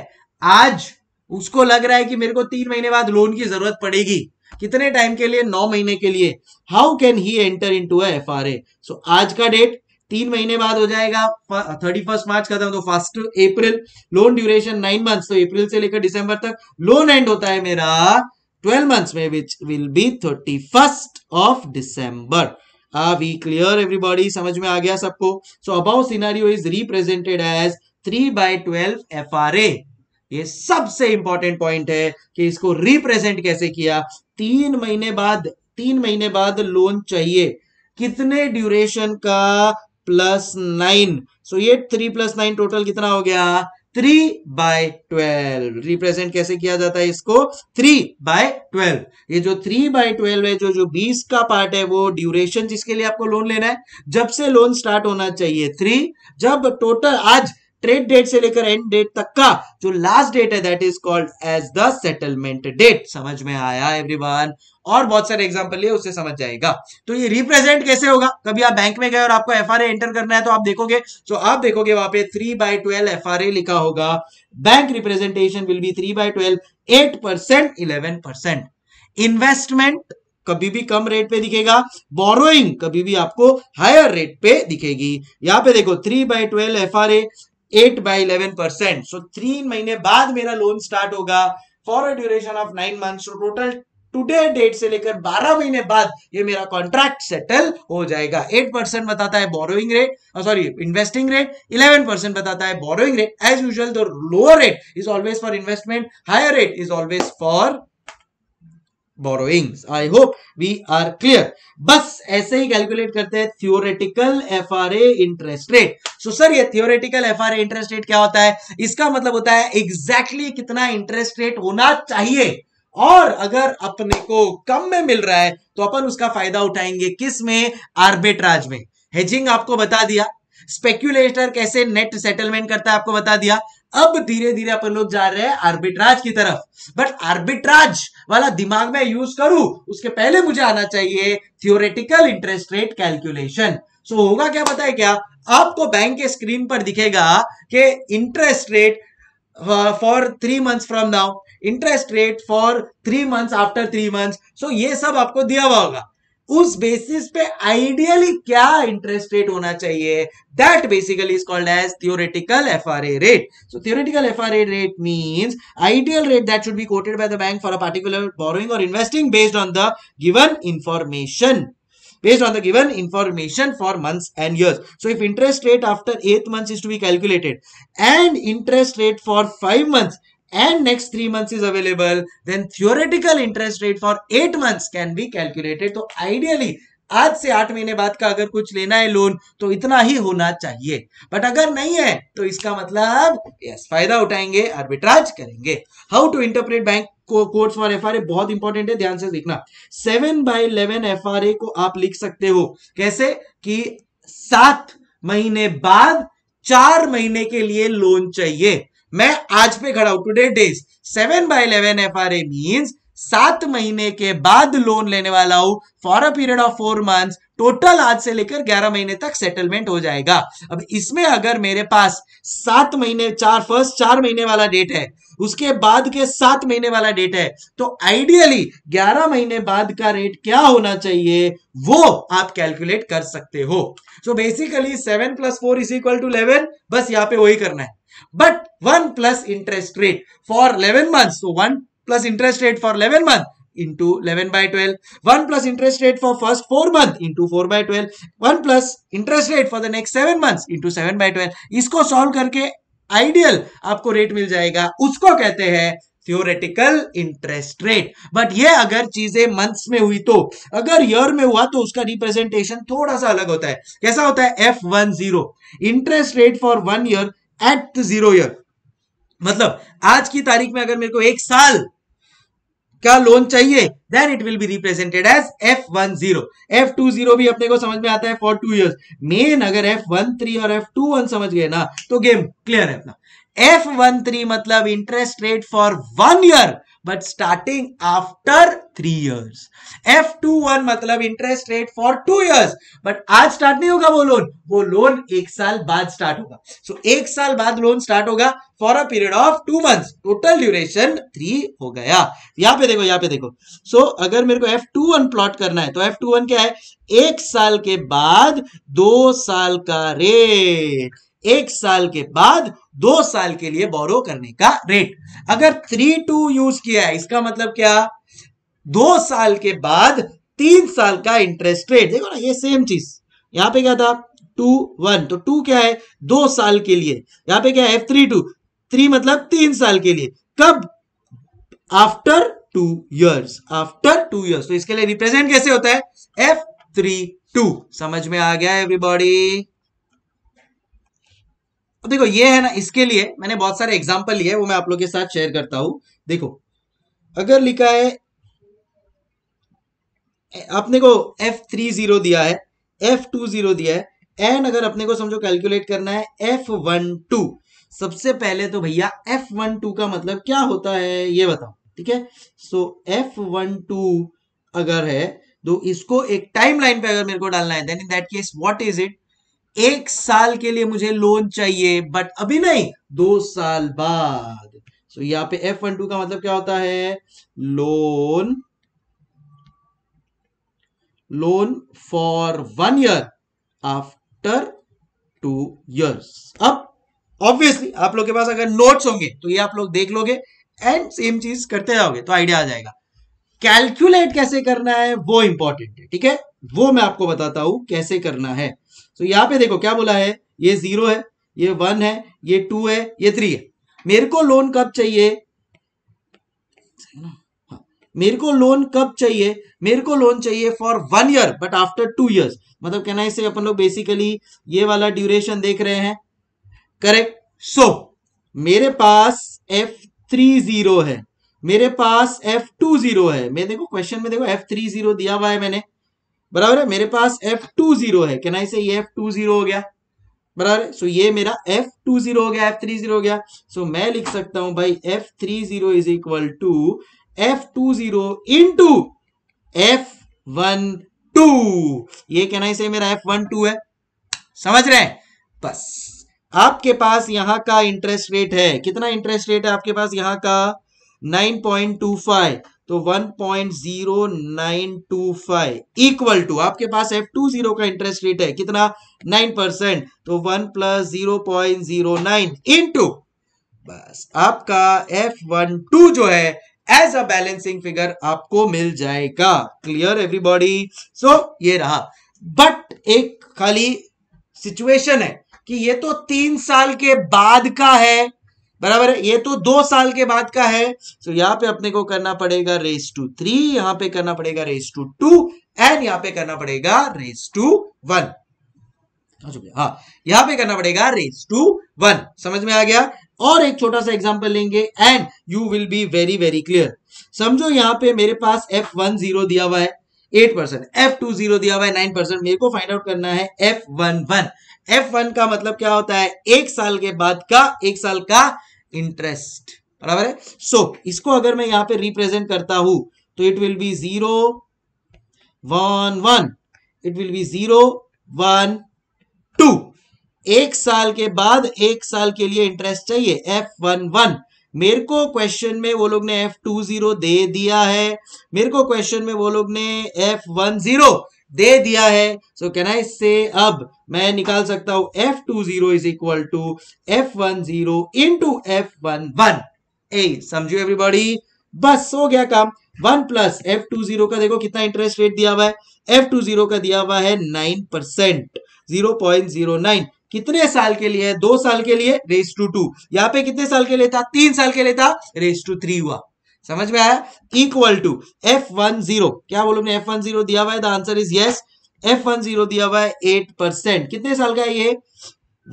आज उसको लग रहा है कि मेरे को तीन महीने बाद लोन की जरूरत पड़ेगी कितने टाइम के लिए नौ महीने के लिए how can he enter into F R A so आज का डेट तीन महीने बाद हो जाएगा थर्टी फर्स्ट मार्च खत्म तो first April loan duration nine months तो अप्रैल से लेकर दिसंबर तक लोन एंड होता है मेरा ट्वेल्व मंथ्स में which will be thirty first of December are we clear everybody समझ में आ गया सबको so above scenario is represented as three by twelve F ये सबसे इंपॉर्टेंट पॉइंट है कि इसको रिप्रेजेंट कैसे किया तीन महीने बाद तीन महीने बाद लोन चाहिए कितने ड्यूरेशन का प्लस नाइन सो ये थ्री प्लस नाइन टोटल कितना हो गया थ्री बाय ट्वेल्व रिप्रेजेंट कैसे किया जाता है इसको थ्री बाय ट्वेल्व ये जो थ्री बाय ट्वेल्व है जो जो बीस का पार्ट है वो ड्यूरेशन जिसके लिए आपको लोन लेना है जब से लोन स्टार्ट होना चाहिए थ्री जब टोटल आज ट्रेड डेट से लेकर एंड डेट तक का जो लास्ट डेट है that is called as the settlement date समझ में आया एवरीवन और बहुत सारे एग्जाम्पल लिए उससे समझ जाएगा तो ये रिप्रेजेंट कैसे होगा कभी आप बैंक में गए और आपको एफ एंटर करना है तो आप देखोगे तो आप देखोगे वहां पे थ्री बाई ट्वेल्व एफ लिखा होगा bank representation will be three by twelve eight percent eleven percent investment कभी भी कम रेट पे दिखेगा बोरोइंग कभी भी आपको हायर रेट पे दिखेगी यहां पे देखो three by twelve F R A eight by eleven percent so three महीने बाद मेरा लोन स्टार्ट होगा for a duration of nine month so total today date से लेकर बारह महीने बाद ये मेरा कॉन्ट्रैक्ट सेटल हो जाएगा एट परसेंट बताता है borrowing rate sorry investing rate eleven percent बताता है borrowing rate as usual the lower rate is always for investment higher rate is always for borrowings i hope we are clear बस ऐसे ही calculate करते हैं theoretical F R A interest rate so sir ये theoretical F R A interest rate क्या होता है इसका मतलब होता है एग्जैक्टली exactly कितना इंटरेस्ट रेट होना चाहिए और अगर अपने को कम में मिल रहा है तो अपन उसका फायदा उठाएंगे किस में आर्बिट्राज में हेजिंग आपको बता दिया स्पेक्यूलेटर कैसे नेट सेटलमेंट करता है आपको बता दिया अब धीरे धीरे अपन लोग जा रहे हैं आर्बिट्राज की तरफ बट आर्बिट्राज वाला दिमाग में यूज करूं उसके पहले मुझे आना चाहिए theoretical interest rate calculation so होगा क्या पता है क्या आपको बैंक के स्क्रीन पर दिखेगा कि interest rate for three months from now interest rate for three months after three months so ये सब आपको दिया हुआ होगा उस बेसिस पे आइडियली क्या इंटरेस्ट रेट होना चाहिए that basically is called as theoretical F R A rate so theoretical F R A rate means ideal rate that should be quoted by the bank for a particular borrowing और investing based on the given information based on the given information for months and years. So if interest rate after 8 months is to be calculated and interest rate for 5 months and next 3 months is available then theoretical interest rate for 8 months can be calculated तो ideally आज से आठ महीने बाद का अगर कुछ लेना है लोन तो इतना ही होना चाहिए बट अगर नहीं है तो इसका मतलब यस फायदा उठाएंगे आर्बिट्राज करेंगे हाउ टू इंटरप्रेट बैंक को कोर्स फॉर एफ बहुत इंपॉर्टेंट है ध्यान से देखना सेवन बाई इलेवन एफ को आप लिख सकते हो कैसे कि सात महीने बाद चार महीने के लिए लोन चाहिए मैं आज पे खड़ा हूं today days seven by eleven F R A means सात महीने के बाद लोन लेने वाला हूं for a period of four month total आज से लेकर ग्यारह महीने तक सेटलमेंट हो जाएगा अब इसमें अगर मेरे पास सात महीने चार फर्स्ट चार महीने वाला डेट है उसके बाद के सात महीने वाला डेट है तो आइडियली ग्यारह महीने बाद का रेट क्या होना चाहिए वो आप कैलकुलेट कर सकते हो so basically seven plus four is equal to eleven बस यहाँ पे वही करना है But one plus interest rate for 11 months. So one plus interest rate for 11 months into 11 by 12. One plus interest rate for first four month into 4 by 12. One plus interest rate for the next seven months into 7 by 12. इसको solve करके ideal आपको rate मिल जाएगा उसको कहते हैं theoretical interest rate but ये अगर चीजें मंथ्स में हुई तो अगर ईयर में हुआ तो उसका रिप्रेजेंटेशन थोड़ा सा अलग होता है कैसा होता है F one zero interest rate for one year at the zero year मतलब आज की तारीख में अगर मेरे को एक साल का लोन चाहिए then it will be represented as F one zero F two zero भी अपने को समझ में आता है फॉर टू ईयर मेन अगर एफ वन थ्री और एफ टू वन समझ गए ना तो गेम क्लियर है अपना एफ वन थ्री मतलब interest rate for one year but starting after three years F two one मतलब interest rate for two years but आज स्टार्ट नहीं होगा वो लोन वो लोन एक साल बाद स्टार्ट होगा सो so, एक साल बाद लोन स्टार्ट होगा for a period of two months total duration three हो गया यहां पे देखो यहां पे देखो सो so, अगर मेरे को एफ टू वन प्लॉट करना है तो एफ टू वन क्या है एक साल के बाद दो साल का रेट एक साल के बाद दो साल के लिए बोरो करने का रेट अगर थ्री टू यूज किया है इसका मतलब क्या दो साल के बाद तीन साल का इंटरेस्ट रेट देखो ना ये सेम चीज यहां पे क्या था टू वन तो टू क्या है दो साल के लिए यहां पे क्या है थ्री टू थ्री मतलब तीन साल के लिए कब after two years after two years तो इसके लिए रिप्रेजेंट कैसे होता है एफ थ्री टू समझ में आ गया एवरीबॉडी तो देखो ये है ना इसके लिए मैंने बहुत सारे एग्जाम्पल लिए वो मैं आप लोग के साथ शेयर करता हूं देखो अगर लिखा है अपने को एफ थ्री जीरो दिया है एफ टू जीरो दिया है एंड अगर अपने को समझो कैलकुलेट करना है एफ वन टू सबसे पहले तो भैया एफ वन टू का मतलब क्या होता है ये बताओ ठीक है सो एफ वन टू अगर है तो इसको एक टाइम लाइन पे अगर मेरे को डालना है then in that case what is it एक साल के लिए मुझे लोन चाहिए बट अभी नहीं दो साल बाद सो so, यहां पे एफ वन टू का मतलब क्या होता है loan loan for one year after two years अब ऑब्वियसली आप लोग के पास अगर नोट्स होंगे तो ये आप लोग देख लोगे एंड सेम चीज करते जाओगे तो आइडिया आ जाएगा कैलकुलेट कैसे करना है वो इंपॉर्टेंट है ठीक है वो मैं आपको बताता हूं कैसे करना है सो so, यहाँ पे देखो क्या बोला है ये जीरो है ये वन है ये टू है ये थ्री है मेरे को लोन कब चाहिए मेरे को लोन कब चाहिए मेरे को लोन चाहिए for one year but after two years मतलब कहना इसे अपन लोग बेसिकली ये वाला ड्यूरेशन देख रहे हैं करेक्ट सो so, मेरे पास एफ थ्री जीरो है मेरे पास एफ टू जीरो है मैं देखो क्वेश्चन में देखो एफ थ्री जीरो दिया हुआ है मैंने बराबर है मेरे पास एफ टू जीरो है क्या आई से ये एफ टू जीरो हो गया बराबर है सो ये मेरा एफ टू जीरो हो गया एफ थ्री जीरो हो गया सो मैं लिख सकता हूं भाई F three zero is equal to F two zero into F one two ये कहना से मेरा एफ वन टू है समझ रहे हैं बस आपके पास यहां का इंटरेस्ट रेट है कितना इंटरेस्ट रेट है आपके पास यहां का नाइन पॉइंट टू फाइव तो 1.0925 इक्वल टू आपके पास एफ टू जीरो का इंटरेस्ट रेट है कितना 9 परसेंट तो 1 plus zero point zero nine तो बस आपका एफ वन टू जो है एज अ बैलेंसिंग फिगर आपको मिल जाएगा क्लियर एवरीबॉडी सो ये रहा बट एक खाली सिचुएशन है कि ये तो तीन साल के बाद का है बराबर है ये तो दो साल के बाद का है तो यहाँ पे अपने को करना पड़ेगा रेस टू थ्री यहाँ पे करना पड़ेगा रेस टू टू एंड यहाँ पे करना पड़ेगा रेस टू वन हाँ यहाँ पे करना पड़ेगा रेस टू वन समझ में आ गया और एक छोटा सा एग्जांपल लेंगे and you will be very very clear समझो यहाँ पे मेरे पास एफ वन जीरो दिया हुआ है eight percent F two zero दिया हुआ है नाइन परसेंट मेरे को फाइंड आउट करना है F one one F one का मतलब क्या होता है एक साल के बाद का एक साल का इंटरेस्ट बराबर है सो so, इसको अगर मैं यहां पे रिप्रेजेंट करता हूं तो it will be zero one one it will be zero one two एक साल के बाद एक साल के लिए इंटरेस्ट चाहिए एफ वन वन मेरे को क्वेश्चन में वो लोग ने एफ टू जीरो दे दिया है मेरे को क्वेश्चन में वो लोग ने एफ वन जीरो दे दिया है सो कैन आई से अब मैं निकाल सकता हूं F two zero is equal to F one zero two F one one ए समझू एवरीबॉडी बस हो गया काम one plus F two zero का देखो कितना इंटरेस्ट रेट दिया हुआ है एफ टू जीरो का दिया हुआ है nine percent zero point zero nine कितने साल के लिए है दो साल के लिए रेस टू टू यहां पे कितने साल के लिए था तीन साल के लिए था रेस टू थ्री हुआ समझ में आया equal to F one zero क्या बोलो ने एफ वन जीरो दिया हुआ है the answer is yes F one zero दिया हुआ है एट परसेंट कितने साल का है ये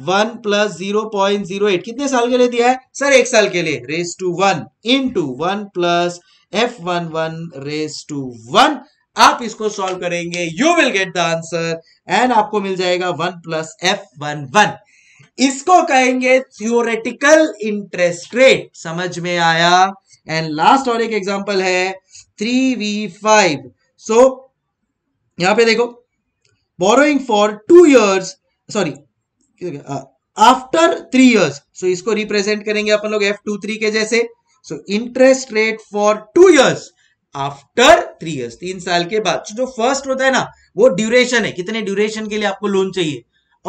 one plus zero point zero eight कितने साल के लिए दिया है सर एक साल के लिए raise to one into one plus F one one raise to one आप इसको सॉल्व करेंगे you will get the answer and आपको मिल जाएगा one plus F one one इसको कहेंगे थियोरेटिकल इंटरेस्ट रेट समझ में आया एंड लास्ट और एक एग्जाम्पल है थ्री वी फाइव सो यहां पे देखो borrowing for two years sorry after three years so इसको रिप्रेजेंट करेंगे अपन लोग एफ टू थ्री के जैसे so interest rate for two years after three years तीन साल के बाद जो फर्स्ट होता है ना वो ड्यूरेशन है कितने ड्यूरेशन के लिए आपको लोन चाहिए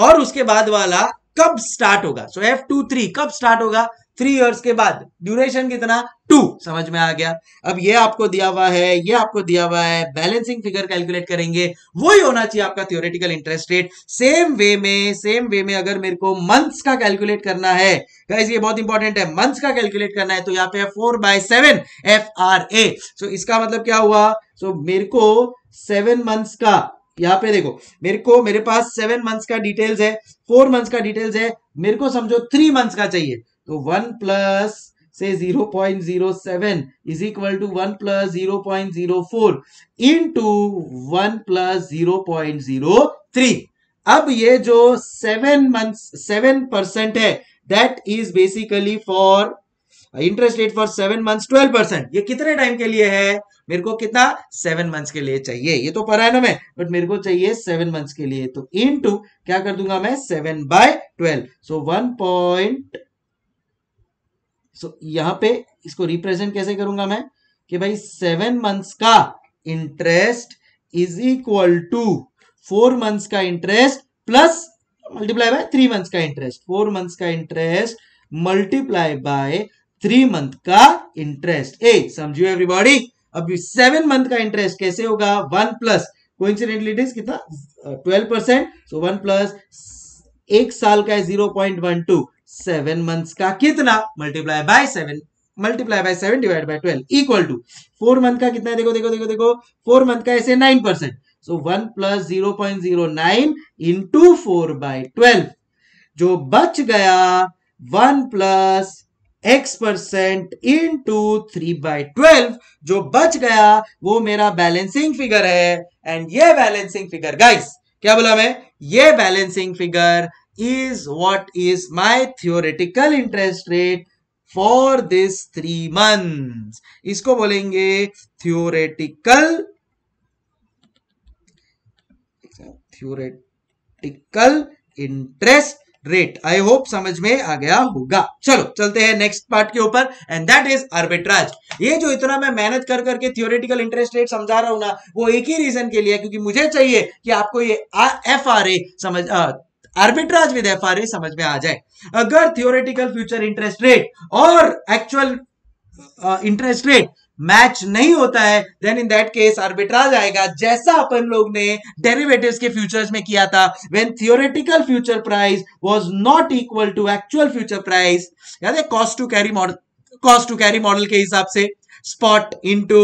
और उसके बाद वाला कब स्टार्ट होगा सो एफ टू थ्री कब स्टार्ट होगा थ्री इयर्स के बाद ड्यूरेशन कितना टू समझ में आ गया अब ये आपको दिया हुआ है ये आपको दिया हुआ है बैलेंसिंग फिगर कैलकुलेट करेंगे वही होना चाहिए आपका theoretical interest rate same way में सेम वे में अगर मेरे को मंथ्स का कैलकुलेट करना है गाइज ये बहुत इंपॉर्टेंट है मंथ्स का कैलकुलेट करना है तो यहाँ पे four by seven F R A so इसका मतलब क्या हुआ सो so, मेरे को सेवन मंथ्स का यहाँ पे देखो मेरे को मेरे पास सेवन मंथ्स का डिटेल्स है फोर मंथ्स का डिटेल्स है मेरे को समझो थ्री मंथ्स का चाहिए तो वन प्लस से zero zero point 0.07 is equal to 1 one plus zero point zero three अब ये जो सेवन मंथ सेवन परसेंट है that is basically for interest rate for seven months twelve percent ये कितने टाइम के लिए है मेरे को कितना सेवन मंथ्स के लिए चाहिए ये तो पढ़ा है ना मैं बट मेरे को चाहिए सेवन मंथ्स के लिए तो इन टू क्या कर दूंगा मैं seven by twelve so one point so यहां पे इसको रिप्रेजेंट कैसे करूंगा मैं कि भाई सेवन मंथ्स का interest is equal to four months का interest plus multiply by three months का इंटरेस्ट फोर मंथ्स का interest multiply by three month का इंटरेस्ट ए समझियो एवरीबॉडी अब सेवन मंथ का इंटरेस्ट कैसे होगा one plus coincidentally it is कितना twelve percent so one plus एक साल का है zero point one two seven months का कितना multiply by seven multiply by seven divide by twelve equal to four month का कितना है देखो देखो देखो देखो फोर मंथ का ऐसे nine percent so one plus zero point zero nine into four by twelve जो बच गया one plus X percent into three by twelve जो बच गया वो मेरा बैलेंसिंग फिगर है एंड ये बैलेंसिंग फिगर गाइस क्या बोला मैं ये balancing figure is what is my theoretical interest rate for this three months इसको बोलेंगे theoretical theoretical interest rate I hope समझ में आ गया होगा चलो चलते हैं नेक्स्ट पार्ट के ऊपर एंड दैट इज आर्बिट्राज ये जो इतना मैं मेहनत कर करके थियोरेटिकल इंटरेस्ट रेट समझा रहा हूं ना वो एक ही रीजन के लिए क्योंकि मुझे चाहिए कि आपको ये एफ आर ए समझ आ, आर्बिट्राज विद एफ समझ में आ जाए अगर थियोरेटिकल फ्यूचर इंटरेस्ट रेट और एक्चुअल इंटरेस्ट रेट मैच नहीं होता है then in that case arbitrage आएगा जैसा अपन लोग ने डेरिवेटिव्स के फ्यूचर्स में किया था when theoretical future price was not equal to actual future price याद है cost to carry model cost to carry model के हिसाब से spot into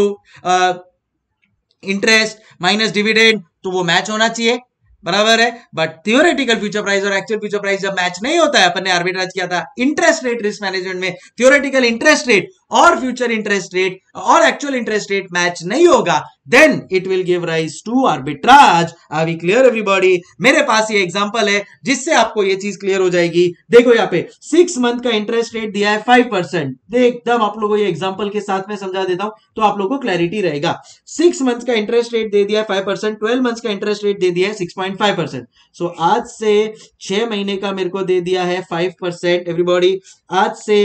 interest minus dividend तो वो मैच होना चाहिए बराबर है बट थियोरेटिकल फ्यूचर प्राइस और एक्चुअल फ्यूचर प्राइस जब मैच नहीं होता है अपन ने आर्बिट्राज किया था इंटरेस्ट रेट रिस्क मैनेजमेंट में थियोरेटिकल इंटरेस्ट रेट और फ्यूचर इंटरेस्ट रेट और एक्चुअल इंटरेस्ट रेट मैच नहीं होगा then it will give rise to arbitrage are we clear everybody मेरे पास ये एग्जांपल है जिससे आपको ये चीज क्लियर हो जाएगी देखो यहाँ पे सिक्स मंथ का इंटरेस्ट रेट दिया है फाइव परसेंट एकदम आप लोगों को ये के साथ में समझा देता हूं तो आप लोगों को क्लैरिटी रहेगा सिक्स मंथ का इंटरेस्ट रेट दे दिया है फाइव परसेंट ट्वेल्व मंथ का इंटरेस्ट रेट दे दिया है six point five percent so आज से छह महीने का मेरे को दे दिया है फाइव परसेंट एवरीबॉडी आज से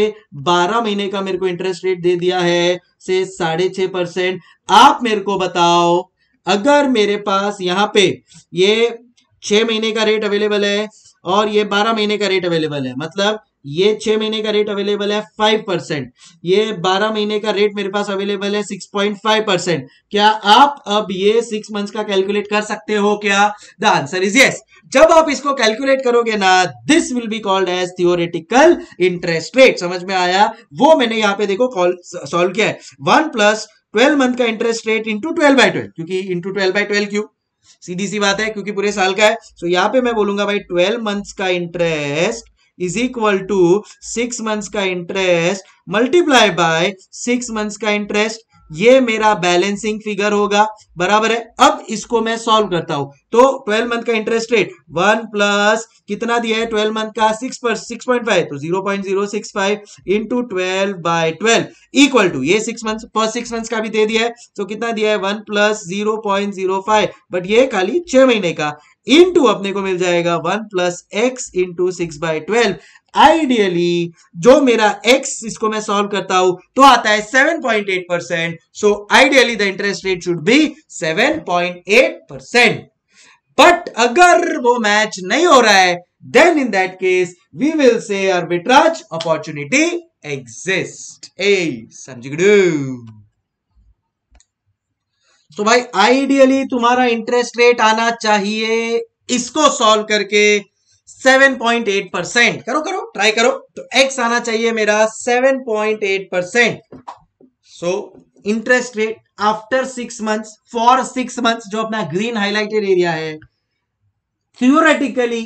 बारह महीने का मेरे को इंटरेस्ट इंटरेस्ट रेट दे दिया है से साढ़े छह परसेंट आप मेरे को बताओ अगर मेरे पास यहाँ पे ये छह महीने का रेट अवेलेबल है और ये बारह महीने का रेट अवेलेबल है मतलब ये छह महीने का रेट अवेलेबल है फाइव परसेंट ये बारह महीने का रेट मेरे पास अवेलेबल है सिक्स पॉइंट फाइव परसेंट क्या आप अब ये सिक्स मंथ्स का कैलकुलेट कर सकते हो क्या द आंसर इज येस जब आप इसको कैलकुलेट करोगे ना this will be called as theoretical interest rate समझ में आया वो मैंने यहां पे देखो सॉल्व किया है वन प्लस ट्वेल्व मंथ का interest rate into twelve by twelve क्योंकि इंटू ट्वेल्व बाई ट्वेल्व क्यों सीधी सी बात है क्योंकि पूरे साल का है सो so, यहाँ पे मैं बोलूंगा भाई ट्वेल्व मंथ्स का interest is equal to 6 months ka interest multiply by 6 months ka interest ये मेरा बैलेंसिंग फिगर होगा बराबर है अब इसको मैं सॉल्व करता हूं तो 12 मंथ का इंटरेस्ट रेट वन प्लस कितना दिया है 12 मंथ का सिक्स पर सिक्स पॉइंट फाइव तो zero point zero six five into twelve by twelve equal to ये six month first six month का भी दे दिया है तो कितना दिया है one plus zero point zero five but ये खाली छह महीने का इंटू अपने को मिल जाएगा one plus X into six by twelve ideally जो मेरा एक्स इसको मैं सॉल्व करता हूं तो आता है 7.8 percent so ideally the interest rate should be 7.8 percent but अगर वो मैच नहीं हो रहा है then in that case we will say arbitrage opportunity exist ए समझ तो भाई आइडियली तुम्हारा इंटरेस्ट रेट आना चाहिए इसको सॉल्व करके 7.8 परसेंट करो करो ट्राई करो तो एक्स आना चाहिए मेरा 7.8 percent so interest rate after six months for six months जो अपना ग्रीन हाईलाइटेड एरिया है थियोरेटिकली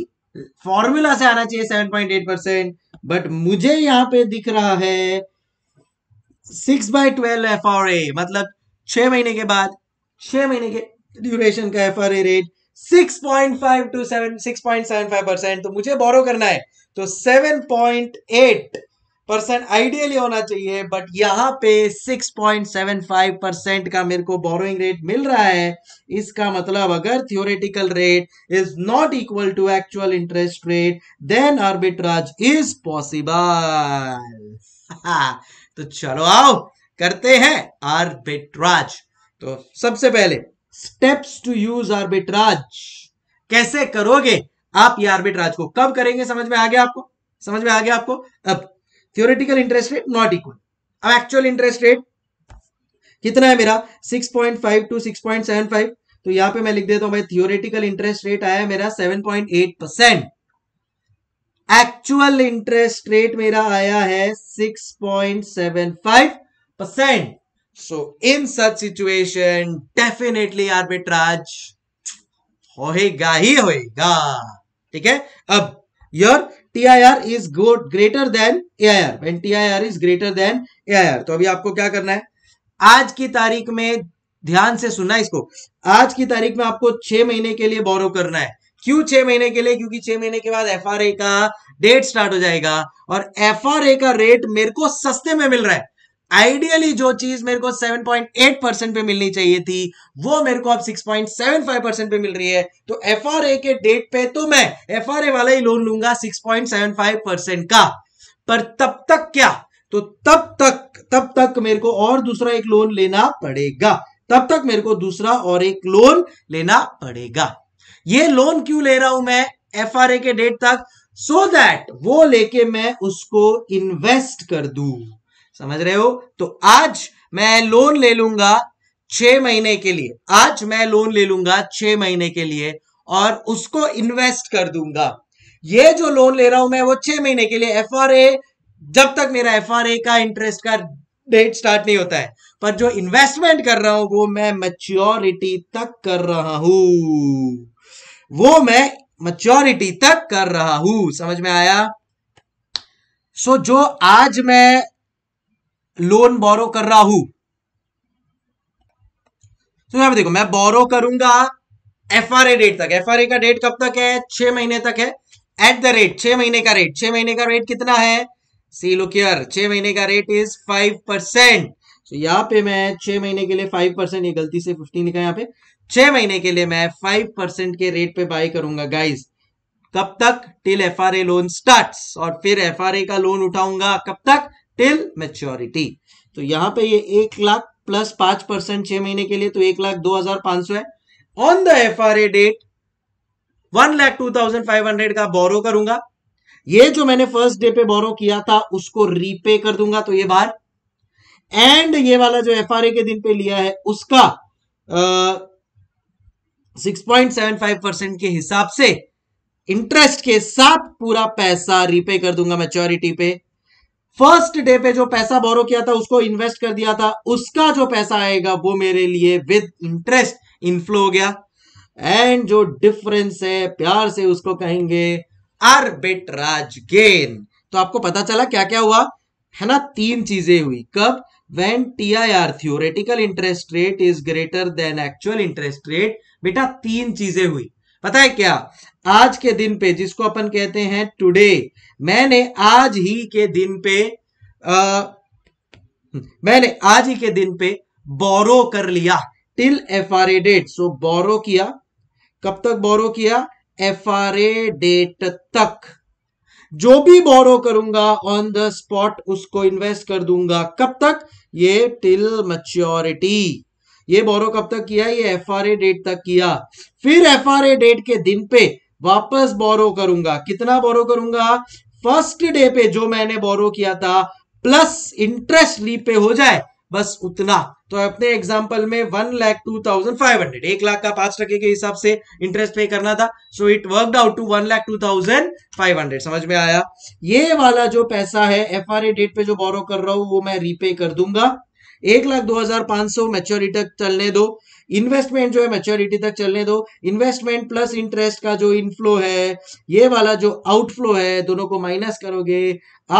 फॉर्मूला से आना चाहिए 7.8 परसेंट बट मुझे यहां पे दिख रहा है six by twelve F R A मतलब छह महीने के बाद छह महीने के ड्यूरेशन का एफ आर ए रेट तो मुझे बोरो करना है तो 7.8 परसेंट आइडियली होना चाहिए बट यहां पे 6.75 परसेंट का मेरे को बोरोइंग रेट मिल रहा है इसका मतलब अगर theoretical rate is not equal to actual interest rate then arbitrage is possible तो चलो आओ करते हैं आर्बिट्राज तो सबसे पहले स्टेप्स टू यूज आर्बिट्राज कैसे करोगे आप ये आर्बिट्राज को कब करेंगे समझ में आ गया आपको समझ में आ गया आपको अब theoretical interest rate not equal अब एक्चुअल इंटरेस्ट रेट कितना है मेरा 6.5 टू 6.75 तो यहां पे मैं लिख देता हूं भाई थियोरिटिकल इंटरेस्ट रेट आया मेरा 7.8 परसेंट एक्चुअल इंटरेस्ट रेट मेरा आया है 6.75 percent so in such situation definitely arbitrage होएगा ही होएगा ठीक है अब your T I R is greater than A I R and T I R is greater than A I R तो अभी आपको क्या करना है आज की तारीख में ध्यान से सुनना इसको आज की तारीख में आपको छह महीने के लिए बोरो करना है क्यों छह महीने के लिए क्योंकि छह महीने के बाद एफ का डेट स्टार्ट हो जाएगा और एफ का रेट मेरे को सस्ते में मिल रहा है आइडियली जो चीज मेरे को 7.8 परसेंट पे मिलनी चाहिए थी वो मेरे को अब 6.75 परसेंट पे मिल रही है तो एफ के डेट पे तो मैं एफ वाला ही लोन लूंगा 6.75 परसेंट का पर तब तक क्या तो तब तक तब तक मेरे को और दूसरा एक लोन लेना पड़ेगा तब तक मेरे को दूसरा और एक लोन लेना पड़ेगा ये लोन क्यों ले रहा हूं मैं एफ के डेट तक सो so दैट वो लेके मैं उसको इन्वेस्ट कर दू समझ रहे हो तो आज मैं लोन ले लूंगा छह महीने के लिए आज मैं लोन ले लूंगा छह महीने के लिए और उसको इन्वेस्ट कर दूंगा ये जो लोन ले रहा हूं मैं वो छह महीने के लिए एफ जब तक मेरा एफ का इंटरेस्ट का डेट स्टार्ट नहीं होता है पर जो इन्वेस्टमेंट कर रहा हूं वो मैं मच्योरिटी तक कर रहा हूं वो मैं मच्योरिटी तक कर रहा हूं समझ में आया सो so, जो आज मैं लोन बोरो कर रहा हूं तो यहां पर देखो मैं बोरो करूंगा एफ आर ए डेट तक एफ आर ए का डेट कब तक है छह महीने तक है एट द रेट छह महीने का रेट छह महीने का रेट कितना है सी लुक छह महीने का रेट इज फाइव परसेंट तो यहां पे मैं छह महीने के लिए फाइव परसेंट ये गलती से फिफ्टीन लिखा यहां पे छह महीने के लिए मैं फाइव परसेंट के रेट पे बाय करूंगा गाइस कब तक till F R A loan start और फिर एफ आर ए का लोन उठाऊंगा कब तक टिल मेच्योरिटी तो यहां पे ये एक लाख प्लस पांच परसेंट छह महीने के लिए तो एक लाख दो हजार पांच सौ है on the F R A date one lakh two thousand five hundred का बोरो करूंगा ये जो मैंने फर्स्ट डे पे बोरो किया था उसको रीपे कर दूंगा तो ये बाहर एंड ये वाला जो एफ आर ए के दिन पे लिया है उसका six point seven five percent के हिसाब से इंटरेस्ट के साथ पूरा पैसा रीपे कर दूंगा मेच्योरिटी पे फर्स्ट डे पे जो पैसा बोरो किया था उसको इन्वेस्ट कर दिया था उसका जो पैसा आएगा वो मेरे लिए विद इंटरेस्ट इनफ्लो हो गया एंड जो डिफरेंस है प्यार से उसको कहेंगे आर्बिट्राज गेन तो आपको पता चला क्या क्या हुआ है ना तीन चीजें हुई कब I R theoretical interest rate is greater than actual interest rate बेटा तीन चीजें हुई पता है क्या आज के दिन पे जिसको अपन कहते हैं टुडे मैंने आज ही के दिन पे आ, मैंने आज ही के दिन पे बोरो कर लिया till F R A date so borrow किया कब तक बोरो किया एफ आर ए डेट तक जो भी बोरो करूंगा ऑन द स्पॉट उसको इन्वेस्ट कर दूंगा कब तक ये टिल मच्योरिटी ये बोरो कब तक किया ये एफ आर ए डेट तक किया फिर एफ आर ए डेट के दिन पे वापस बोरो करूंगा कितना बोरो करूंगा फर्स्ट डे पे जो मैंने बोरो किया था प्लस इंटरेस्ट ली पे हो जाए बस उतना तो अपने एग्जाम्पल में one lakh two thousand five hundred एक लाख का पांच टके के हिसाब से इंटरेस्ट पे करना था so it work out to one lakh two thousand five hundred समझ में आया ये वाला जो पैसा है एफ आर ए डेट पे जो बोरो कर रहा हूं वो मैं रीपे कर दूंगा एक लाख दो हजार पांच सौ मेच्योरिटी तक चलने दो इन्वेस्टमेंट जो है मेच्योरिटी तक चलने दो इन्वेस्टमेंट प्लस इंटरेस्ट का जो इनफ्लो है ये वाला जो आउटफ्लो है दोनों को माइनस करोगे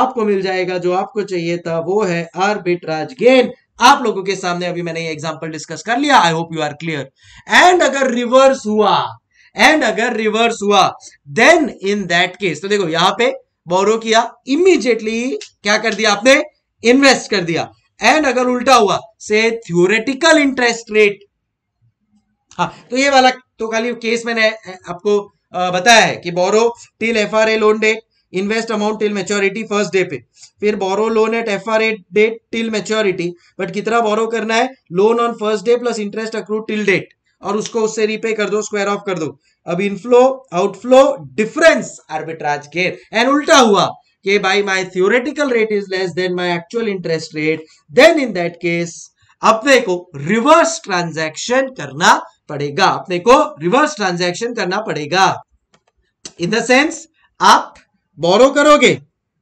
आपको मिल जाएगा जो आपको चाहिए था वो है आर्बिट्राज गेन आप लोगों के सामने अभी मैंने ये एग्जांपल डिस्कस कर लिया I hope you are clear and अगर रिवर्स हुआ एंड अगर रिवर्स हुआ देन इन दैट केस तो देखो यहां पे बोरो किया इमीडिएटली क्या कर दिया आपने इन्वेस्ट कर दिया एंड अगर उल्टा हुआ से थ्योरेटिकल इंटरेस्ट रेट हाँ तो ये वाला तो खाली केस मैंने आपको बताया है कि borrow till F R A loan date invest amount till maturity first day पे फिर borrow loan at F R A date till maturity but कितना बोरो करना है loan on first day plus interest accrued till date और उसको उससे repay कर दो स्क्वायर ऑफ कर दो अब inflow outflow difference arbitrage gain and उल्टा हुआ कि भाई my theoretical rate is less than my actual interest rate then in that case अपने को रिवर्स ट्रांजैक्शन करना पड़ेगा अपने को रिवर्स ट्रांजैक्शन करना पड़ेगा इन द सेंस आप बोरो करोगे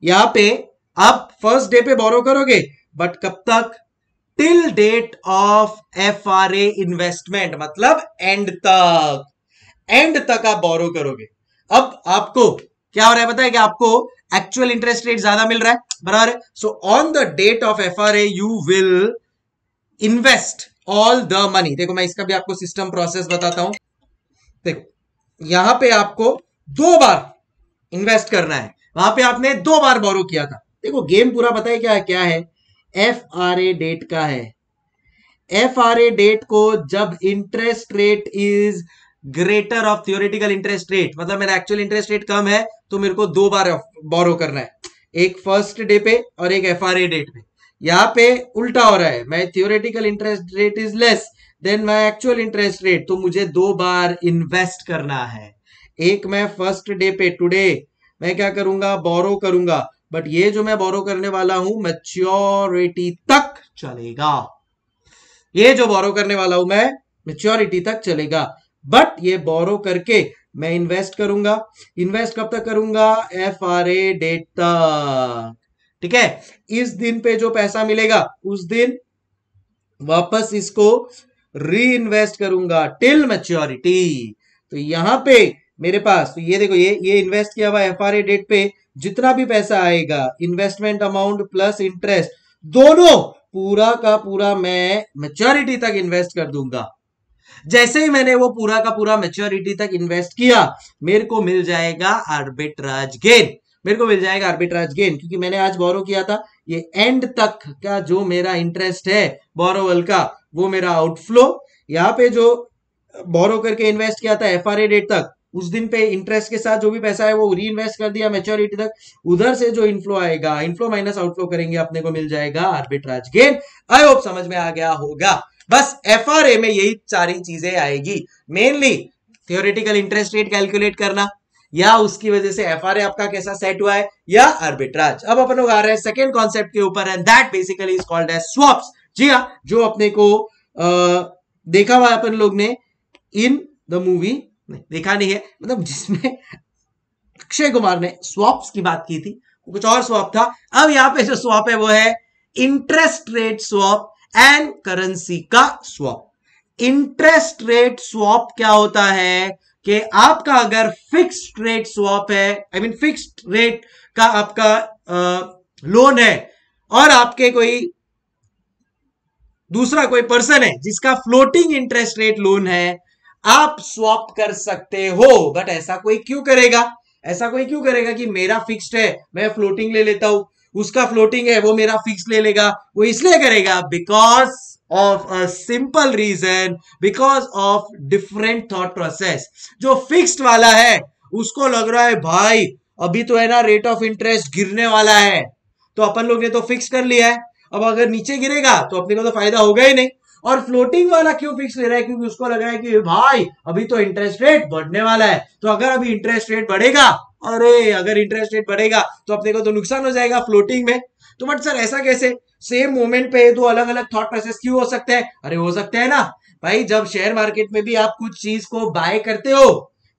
यहां पे आप फर्स्ट डे पे बोरो करोगे बट कब तक till date of F R A investment मतलब एंड तक एंड तक आप बोरो करोगे अब आपको क्या हो रहा है बताया कि आपको एक्चुअल इंटरेस्ट रेट ज्यादा मिल रहा है बराबर so on the date of F R A you will invest all the money देखो मैं इसका भी आपको सिस्टम प्रोसेस बताता हूं देखो यहां पे आपको दो बार इन्वेस्ट करना है वहां पे आपने दो बार बोरो किया था देखो गेम पूरा पता है क्या है क्या है एफ आर ए डेट का है एफ आर ए डेट को जब interest rate is greater of theoretical interest rate मतलब मेरा एक्चुअल इंटरेस्ट रेट कम है तो मेरे को दो बार बोरो करना है एक फर्स्ट डे पे और एक एफ आर ए डेट पे यहाँ पे उल्टा हो रहा है my theoretical interest rate is less than my actual interest rate तो मुझे दो बार इन्वेस्ट करना है एक मैं फर्स्ट डे पे टूडे मैं क्या करूंगा बोरो करूंगा बट ये जो मैं बोरो करने वाला हूं मेच्योरिटी तक चलेगा ये जो बोरो करने वाला हूं मैं मेच्योरिटी तक चलेगा बट ये बोरो करके मैं इन्वेस्ट करूंगा इन्वेस्ट कब तक करूंगा एफ आर ए डेट तक ठीक है इस दिन पे जो पैसा मिलेगा उस दिन वापस इसको री इन्वेस्ट करूंगा टिल मेच्योरिटी तो यहां पे मेरे पास तो ये देखो ये ये इन्वेस्ट किया हुआ एफ डेट पे जितना भी पैसा आएगा इन्वेस्टमेंट अमाउंट प्लस इंटरेस्ट दोनों पूरा का पूरा मैं मेच्योरिटी तक इन्वेस्ट कर दूंगा जैसे ही मैंने वो पूरा का पूरा मेच्योरिटी तक इन्वेस्ट किया मेरे को मिल जाएगा आर्बिट्राज गेन मेरे को मिल जाएगा आर्बिट्राज गेन क्योंकि मैंने आज बोरो किया था ये एंड तक का जो मेरा इंटरेस्ट है बोरोवल का वो मेरा आउटफ्लो यहाँ पे जो बोरो करके इन्वेस्ट किया था एफ डेट तक उस दिन पे इंटरेस्ट के साथ जो भी पैसा है वो री इन्वेस्ट कर दिया मेच्योरिटी तक उधर से जो इन्फ्लो आएगा इन्फ्लो माइनस आउटफ्लो करेंगे अपने को मिल जाएगा आर्बिट्राज गेन आई होप समझ में आ गया होगा बस एफ में यही सारी चीजें आएगी mainly theoretical interest rate calculate करना या उसकी वजह से एफ आपका कैसा सेट हुआ है या आर्बिट्राज अब अपन लोग आ रहे हैं सेकेंड कॉन्सेप्ट के ऊपर and that basically is called as swaps जी हाँ जो अपने को आ, देखा हुआ अपन लोग ने इन द मूवी नहीं देखा नहीं है मतलब जिसमें अक्षय कुमार ने स्वॉप्स की बात की थी कुछ और स्वॉप था अब यहाँ पे जो स्वॉप है वो है interest rate swap and currency का स्वॉप इंटरेस्ट रेट स्वॉप क्या होता है कि आपका अगर फिक्स रेट स्वॉप है आई मीन फिक्स रेट का आपका लोन है और आपके कोई दूसरा कोई पर्सन है जिसका फ्लोटिंग इंटरेस्ट रेट लोन है आप स्वॉप कर सकते हो बट ऐसा कोई क्यों करेगा ऐसा कोई क्यों करेगा कि मेरा फिक्स्ड है मैं फ्लोटिंग ले लेता हूं उसका फ्लोटिंग है वो मेरा फिक्स ले लेगा वो इसलिए करेगा because of a simple reason because of different thought process जो fixed वाला है उसको लग रहा है भाई अभी तो है ना रेट ऑफ इंटरेस्ट गिरने वाला है तो अपन लोग ने तो फिक्स कर लिया है अब अगर नीचे गिरेगा तो अपने को तो फायदा होगा ही नहीं और फ्लोटिंग वाला क्यों फिक्स ले रहा है क्योंकि उसको लग रहा है कि भाई अभी तो इंटरेस्ट रेट बढ़ने वाला है तो अगर अभी इंटरेस्ट रेट बढ़ेगा अरे अगर इंटरेस्ट रेट बढ़ेगा तो अपने को तो नुकसान हो जाएगा फ्लोटिंग में तो बट सर ऐसा कैसे सेम मोमेंट पे दो अलग अलग थॉट प्रोसेस क्यों हो सकते हैं अरे हो सकते हैं ना भाई जब शेयर मार्केट में भी आप कुछ चीज को बाय करते हो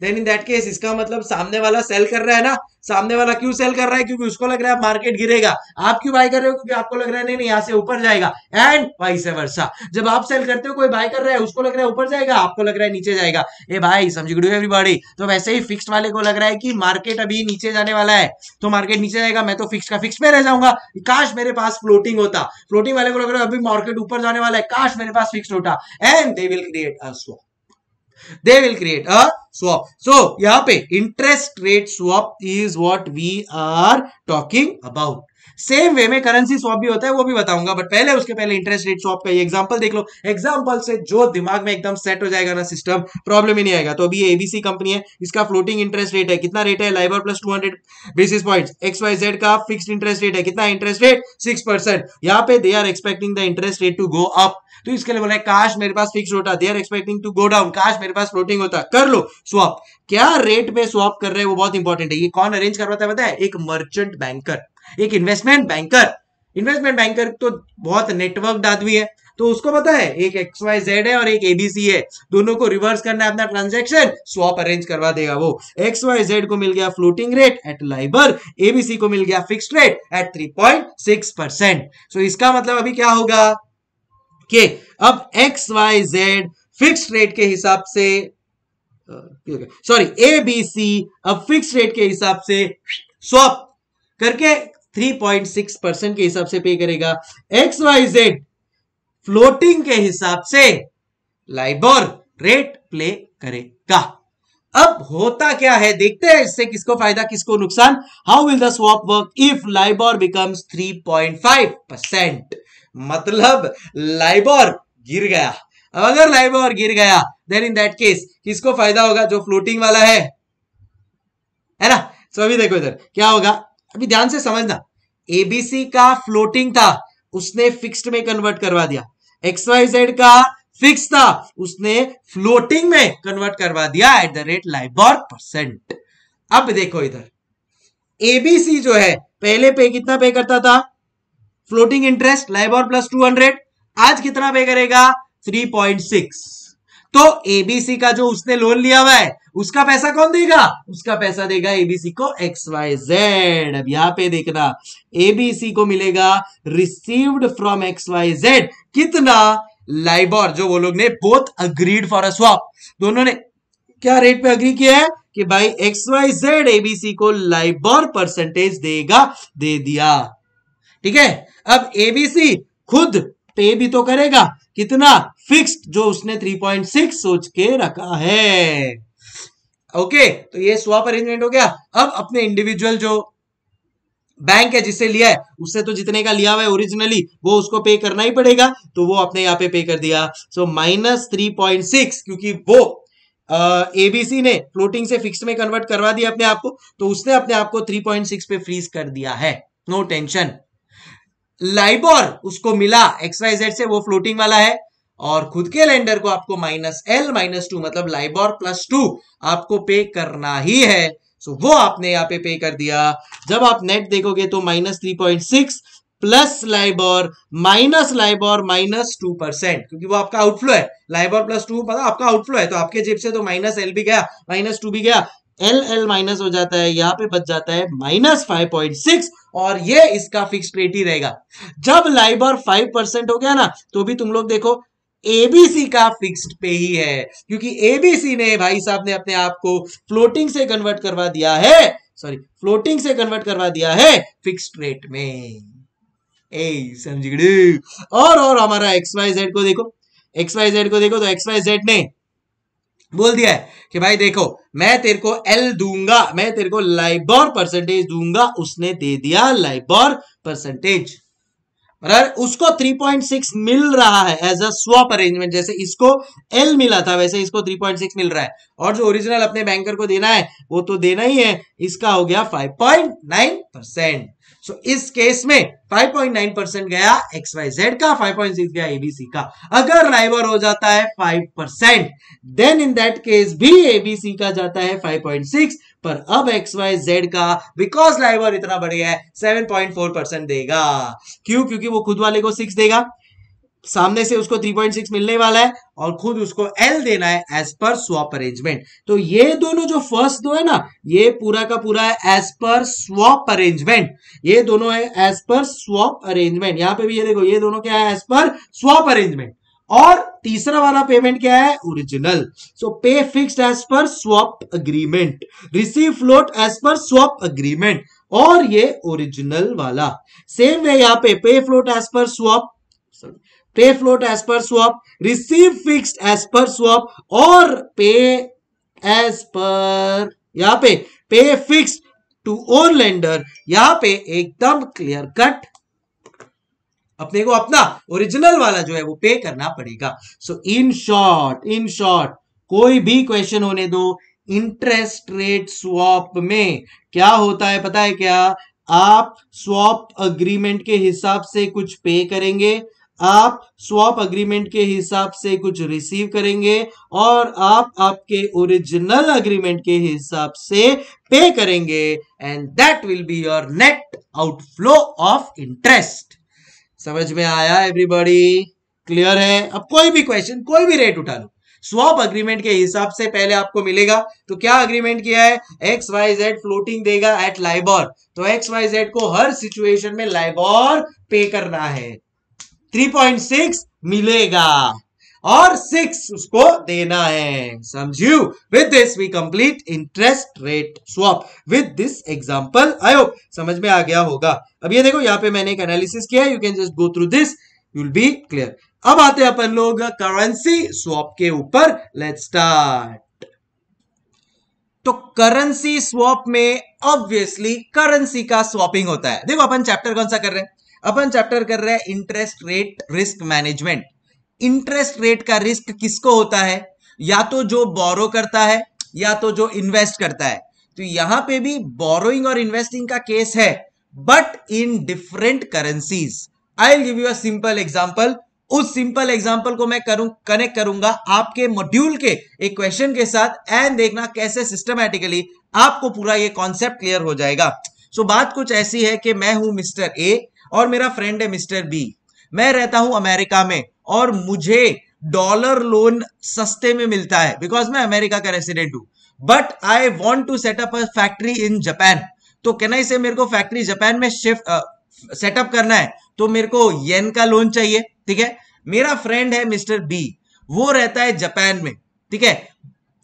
देन इन दैट केस इसका मतलब सामने वाला सेल कर रहा है ना सामने वाला क्यों सेल कर रहा है क्योंकि उसको लग रहा है मार्केट गिरेगा आप क्यों बाय कर रहे हो क्योंकि आपको लग रहा है नहीं नहीं यहाँ से ऊपर जाएगा एंड वाइस वर्षा जब आप सेल करते हो कोई बाय कर रहा है उसको लग रहा है ऊपर जाएगा आपको लग रहा है नीचे जाएगा ए भाई समझ गए एवरीबॉडी तो वैसे ही फिक्स वाले को लग रहा है कि मार्केट अभी नीचे जाने वाला है तो मार्केट नीचे जाएगा मैं तो फिक्स का फिक्स में रह जाऊंगा काश मेरे पास फ्लोटिंग होता फ्लोटिंग वाले को लग रहा है अभी मार्केट ऊपर जाने वाला है काश मेरे पास फिक्स होता and they will create a swap they will create a swap. So, yahan pe interest rate swap is what we are talking about. Same way में करेंसी स्वॉप भी होता है वो भी बताऊंगा बट पहले उसके पहले इंटरेस्ट रेट स्वॉप का ये एग्जांपल देख लो एग्जांपल से जो दिमाग में एकदम सेट हो जाएगा ना सिस्टम प्रॉब्लम ही नहीं आएगा तो अभी ये एबीसी कंपनी है इसका फ्लोटिंग इंटरेस्ट रेट है कितना रेट है LIBOR plus two basis point X Y Z का फिक्स इंटरेस्ट रेट है कितना इंटरेस्ट रेट सिक्स परसेंट यहाँ पे they are expecting the interest rate to go up तो इसके लिए बोला है काश मेरे पास फिक्स होता they are expecting to go down काश मेरे पास फ्लोटिंग होता कर लो स्वॉप क्या रेट पे स्वॉप कर रहे हैं वो बहुत इंपॉर्टेंट है ये कौन अरेंज करवाता है बताया एक मर्चेंट बैंकर एक इन्वेस्टमेंट बैंकर इन्वेस्टमेंट बैंकर तो बहुत नेटवर्क आदमी है तो उसको पता है एक एक्स वाई जेड है और एक एबीसी है दोनों को रिवर्स करना है अपना ट्रांजेक्शन स्वॉप अरेंज करवा देगा वो एक्स वाई जेड को मिल गया floating rate at LIBOR ABC को मिल गया fixed rate at three point six percent so इसका मतलब अभी क्या होगा कि अब X Y Z fix rate के हिसाब से सॉरी एबीसी अब फिक्स रेट के हिसाब से स्वॉप करके 3.6 परसेंट के हिसाब से पे करेगा एक्स वाई जेड फ्लोटिंग के हिसाब से लाइबोर रेट प्ले करेगा अब होता क्या है देखते हैं इससे किसको फायदा किसको नुकसान how will the swap work if LIBOR becomes 3.5 percent मतलब लाइबोर गिर गया अब अगर लाइबोर गिर गया देन इन दैट केस किसको फायदा होगा जो फ्लोटिंग वाला है है ना सो अभी देखो इधर क्या होगा अभी ध्यान से समझना एबीसी का फ्लोटिंग था उसने फिक्स्ड में कन्वर्ट करवा दिया एक्स वाई जेड का फिक्स था उसने फ्लोटिंग में कन्वर्ट करवा दिया at the rate LIBOR percent अब देखो इधर एबीसी जो है पहले पे कितना पे करता था floating interest LIBOR plus two hundred आज कितना पे करेगा थ्री पॉइंट सिक्स तो एबीसी का जो उसने लोन लिया हुआ है उसका पैसा कौन देगा उसका पैसा देगा एबीसी को एक्स वाई जेड अब यहां पे देखना एबीसी को मिलेगा received from X Y Z कितना लाइबॉर जो वो लोग ने both agreed for a swap दोनों ने क्या रेट पे अग्री किया है कि भाई एक्स वाई जेड एबीसी को लाइबॉर परसेंटेज देगा दे दिया ठीक है अब एबीसी खुद पे भी तो करेगा कितना फिक्स्ड जो उसने 3.6 सोच के रखा है ओके okay, तो ये स्वाप अरेंजमेंट हो गया अब अपने इंडिविजुअल जो बैंक है जिससे लिया है उससे तो जितने का लिया हुआ है ओरिजिनली वो उसको पे करना ही पड़ेगा तो वो अपने यहाँ पे पे कर दिया so minus three point six क्योंकि वो एबीसी ने फ्लोटिंग से फिक्स में कन्वर्ट करवा दिया अपने आप को तो उसने अपने आप को थ्री पॉइंट सिक्स पे फ्रीज कर दिया है नो टेंशन लाइबोर उसको मिला एक्सवाइजेड से वो फ्लोटिंग वाला है और खुद के लेंडर को आपको माइनस एल माइनस टू मतलब लाइबॉर प्लस टू आपको पे करना ही है सो वो आपने यहाँ पे पे कर दिया जब आप नेट देखोगे तो minus three point six plus LIBOR minus LIBOR minus two percent क्योंकि वो आपका आउटफ्लो है लाइबॉर प्लस टू पता आपका आउटफ्लो है तो आपके जेब से तो माइनस एल भी गया माइनस टू भी गया एल एल माइनस हो जाता है यहाँ पे बच जाता है माइनस फाइव पॉइंट सिक्स और ये इसका फिक्स रेट ही रहेगा जब लाइबर फाइव परसेंट हो गया ना तो भी तुम लोग देखो एबीसी का फिक्स्ड पे ही है क्योंकि एबीसी ने भाई साहब ने अपने आप को फ्लोटिंग से कन्वर्ट करवा दिया है सॉरी फ्लोटिंग से कन्वर्ट करवा दिया है फिक्स्ड रेट में ए और और हमारा एक्स वाई जेड को देखो एक्स वाई जेड को देखो तो एक्स वाई जेड ने बोल दिया है कि भाई देखो मैं तेरे को एल दूंगा मैं तेरे को लाइबोर परसेंटेज दूंगा उसने दे दिया लाइबोर परसेंटेज बराबर उसको 3.6 मिल रहा है एज अ स्वॉप अरेंजमेंट जैसे इसको एल मिला था वैसे इसको 3.6 मिल रहा है और जो ओरिजिनल अपने बैंकर को देना है वो तो देना ही है इसका हो गया 5.9 परसेंट सो इस केस में 5.9 परसेंट गया एक्स वाई जेड का 5.6 गया एबीसी का अगर राइवर हो जाता है 5 percent then in that case भी एबीसी का जाता है फाइव पर अब एक्स वाई जेड का बिकॉज लाइवर इतना बढ़ गया है सेवन पॉइंट फोर परसेंट देगा क्यों क्योंकि वो खुद वाले को सिक्स देगा सामने से उसको 3.6 मिलने वाला है और खुद उसको L देना है एज पर स्वॉप अरेंजमेंट तो ये दोनों जो फर्स्ट दो है ना ये पूरा का पूरा है एज पर स्वॉप अरेंजमेंट ये दोनों है एज पर स्वॉप अरेंजमेंट यहां पे भी ये देखो ये दोनों क्या है एज पर स्वॉप अरेंजमेंट और तीसरा वाला पेमेंट क्या है original so pay fixed as per swap agreement receive float as per swap agreement और ये ओरिजिनल वाला सेम वे यहां पे pay float as per swap pay float as per swap receive fixed as per swap और pay as per यहां पे पे fix to own lender यहां पे एकदम क्लियर कट अपने को अपना ओरिजिनल वाला जो है वो पे करना पड़ेगा सो इन शॉर्ट इन शॉर्ट कोई भी क्वेश्चन होने दो इंटरेस्ट रेट स्वॉप में क्या होता है पता है क्या आप स्वॉप अग्रीमेंट के हिसाब से कुछ पे करेंगे आप स्वॉप अग्रीमेंट के हिसाब से कुछ रिसीव करेंगे और आप आपके ओरिजिनल अग्रीमेंट के हिसाब से पे करेंगे and that will be your net outflow of interest समझ में आया एवरीबॉडी क्लियर है अब कोई भी क्वेश्चन कोई भी रेट उठा लो स्वॉप अग्रीमेंट के हिसाब से पहले आपको मिलेगा तो क्या अग्रीमेंट किया है एक्स वाई जेड फ्लोटिंग देगा एट लाइबॉर तो एक्स वाई जेड को हर सिचुएशन में लाइबॉर पे करना है थ्री पॉइंट सिक्स मिलेगा और सिक्स उसको देना है समझू with this we complete interest rate swap with this example I hope समझ में आ गया होगा अब ये देखो यहाँ पे मैंने एक एनालिसिस किया है you can just go through this you will be clear अब आते हैं अपन लोग करेंसी स्वॉप के ऊपर लेट स्टार्ट तो करेंसी स्वॉप में ऑब्वियसली करेंसी का स्वॉपिंग होता है देखो अपन चैप्टर कौन सा कर रहे हैं अपन चैप्टर कर रहे हैं interest rate risk management interest rate का रिस्क किसको होता है या तो जो बोरो करता है या तो जो इन्वेस्ट करता है तो यहां पे भी बोरोइंग और इन्वेस्टिंग का केस है but in different currencies I give you a simple example उस सिंपल एग्जांपल को मैं करूं कनेक्ट करूंगा आपके मॉड्यूल के एक क्वेश्चन के साथ एंड देखना कैसे सिस्टमैटिकली आपको पूरा ये कॉन्सेप्ट क्लियर हो जाएगा सो so, बात कुछ ऐसी है कि मैं हूं मिस्टर ए और मेरा फ्रेंड है मिस्टर बी मैं रहता हूं अमेरिका में और मुझे डॉलर लोन सस्ते में मिलता है बिकॉज मैं अमेरिका का रेसिडेंट हूं but I want to set up a factory in Japan तो कहना आई से मेरे को फैक्ट्री जापान में शिफ्ट सेटअप करना है तो मेरे को येन का लोन चाहिए ठीक है मेरा फ्रेंड है मिस्टर बी वो रहता है जापान में ठीक है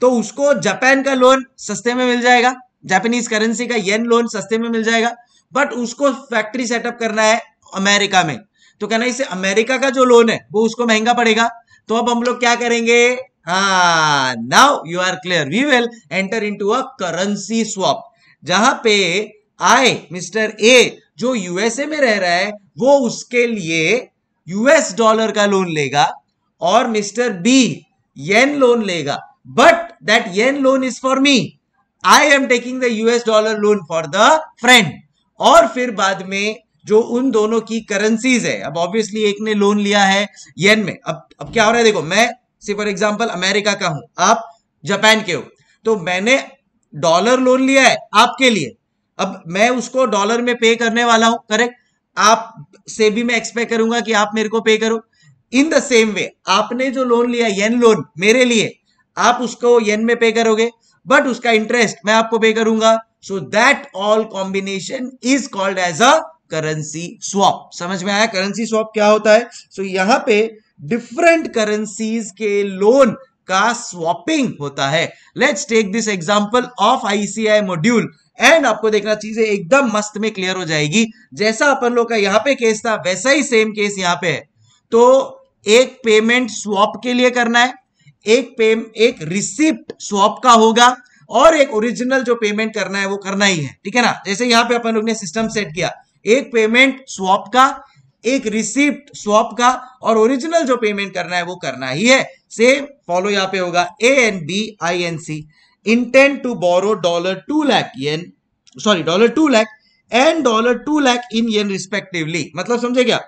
तो उसको जापान का लोन सस्ते में मिल जाएगा जापानीज करेंसी का येन लोन सस्ते में मिल जाएगा बट उसको फैक्ट्री सेटअप करना है अमेरिका में तो कहना इसे अमेरिका का जो लोन है वो उसको महंगा पड़ेगा तो अब हम लोग क्या करेंगे हाँ now you are clear we will enter into a currency swap जहां पे आए मिस्टर ए जो यूएसए में रह रहा है वो उसके लिए यूएस डॉलर का लोन लेगा और मिस्टर बी येन लोन लेगा but that yen loan is for me I am taking the US dollar loan for the friend और फिर बाद में जो उन दोनों की करेंसीज है अब ऑब्वियसली एक ने लोन लिया है येन में अब अब क्या हो रहा है देखो मैं फॉर एग्जाम्पल अमेरिका का हूं आप जापान के हो तो मैंने डॉलर लोन लिया है आपके लिए अब मैं उसको डॉलर में पे करने वाला हूं करेक्ट आप से भी मैं एक्सपेक्ट करूंगा कि आप मेरे को पे करो इन द सेम वे आपने जो लोन लिया येन लोन मेरे लिए आप उसको येन में पे करोगे बट उसका इंटरेस्ट मैं आपको पे करूंगा so that all combination is called as a currency swap समझ में आया करेंसी स्वॉप क्या होता है सो so, यहां पे डिफरेंट करेंसीज के लोन का स्वॉपिंग होता है let's take this example of ICI module and आपको देखना चीजें एकदम मस्त में क्लियर हो जाएगी जैसा अपन लोग का यहां पे केस था वैसा ही सेम केस यहां पे है तो एक पेमेंट स्वॉप के लिए करना है एक पे एक रिसिप्ट स्वॉप का होगा और एक ओरिजिनल जो पेमेंट करना है वो करना ही है ठीक है ना जैसे यहां पे अपन लोग ने सिस्टम सेट किया एक पेमेंट स्वॉप का एक रिसिप्ट स्वॉप का और ओरिजिनल जो पेमेंट करना है वो करना ही है सेम फॉलो यहां पे होगा A and B I N C intent to borrow dollar two lakh yen sorry dollar two lakh and dollar two lakh in yen respectively मतलब समझे क्या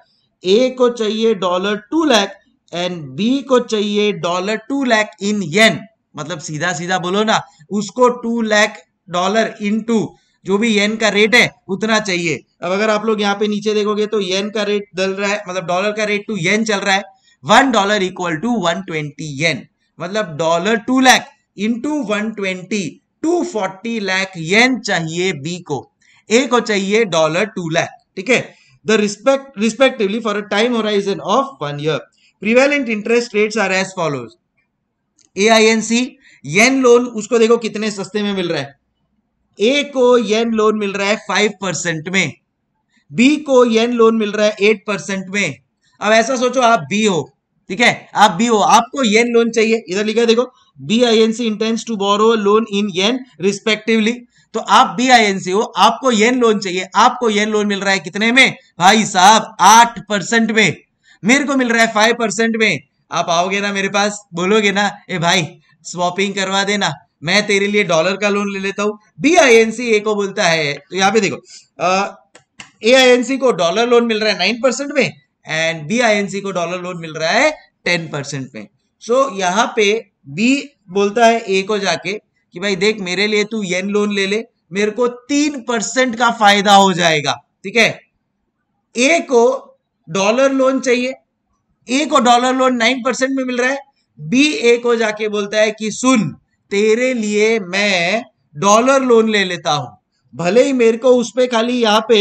ए को चाहिए dollar two lakh and B को चाहिए dollar two lakh in yen मतलब सीधा सीधा बोलो ना उसको two lakh dollar into जो भी येन का रेट है उतना चाहिए अब अगर आप लोग यहाँ पे नीचे देखोगे तो येन का रेट डल रहा है मतलब डॉलर का रेट टू येन चल रहा है one dollar equal to one twenty yen मतलब dollar two lakh to one twenty two forty lakh yen चाहिए बी को ए को चाहिए डॉलर टू लैख ठीक है the respect respectively for a time horizon of one year prevalent interest rate are as follows A I N C yen loan उसको देखो कितने सस्ते में मिल रहा है ए को येन लोन मिल रहा है फाइव परसेंट में बी को येन लोन मिल रहा है एट परसेंट में अब ऐसा सोचो आप बी हो ठीक है आप बी हो आपको येन लोन चाहिए इधर लिखा है देखो B I N C intends to borrow loan in yen respectively तो आप बी आई एन सी हो आपको येन लोन चाहिए आपको येन लोन मिल रहा है कितने में भाई साहब आठ परसेंट में मेरे को मिल रहा है फाइव परसेंट में आप आओगे ना मेरे पास बोलोगे ना ए भाई स्वॉपिंग करवा देना मैं तेरे लिए डॉलर का लोन ले लेता हूं बी आई एन सी ए को बोलता है तो यहां पे देखो ए आई एन सी को डॉलर लोन मिल रहा है नाइन परसेंट में and B I N C को डॉलर लोन मिल रहा है टेन परसेंट में सो so, यहां पे बी बोलता है ए को जाके कि भाई देख मेरे लिए तू येन लोन ले ले मेरे को तीन परसेंट का फायदा हो जाएगा ठीक है ए को डॉलर लोन चाहिए ए को डॉलर लोन नाइन परसेंट में मिल रहा है बी ए को जाके बोलता है कि सुन तेरे लिए मैं डॉलर लोन ले लेता हूं भले ही मेरे को उस पर खाली यहाँ पे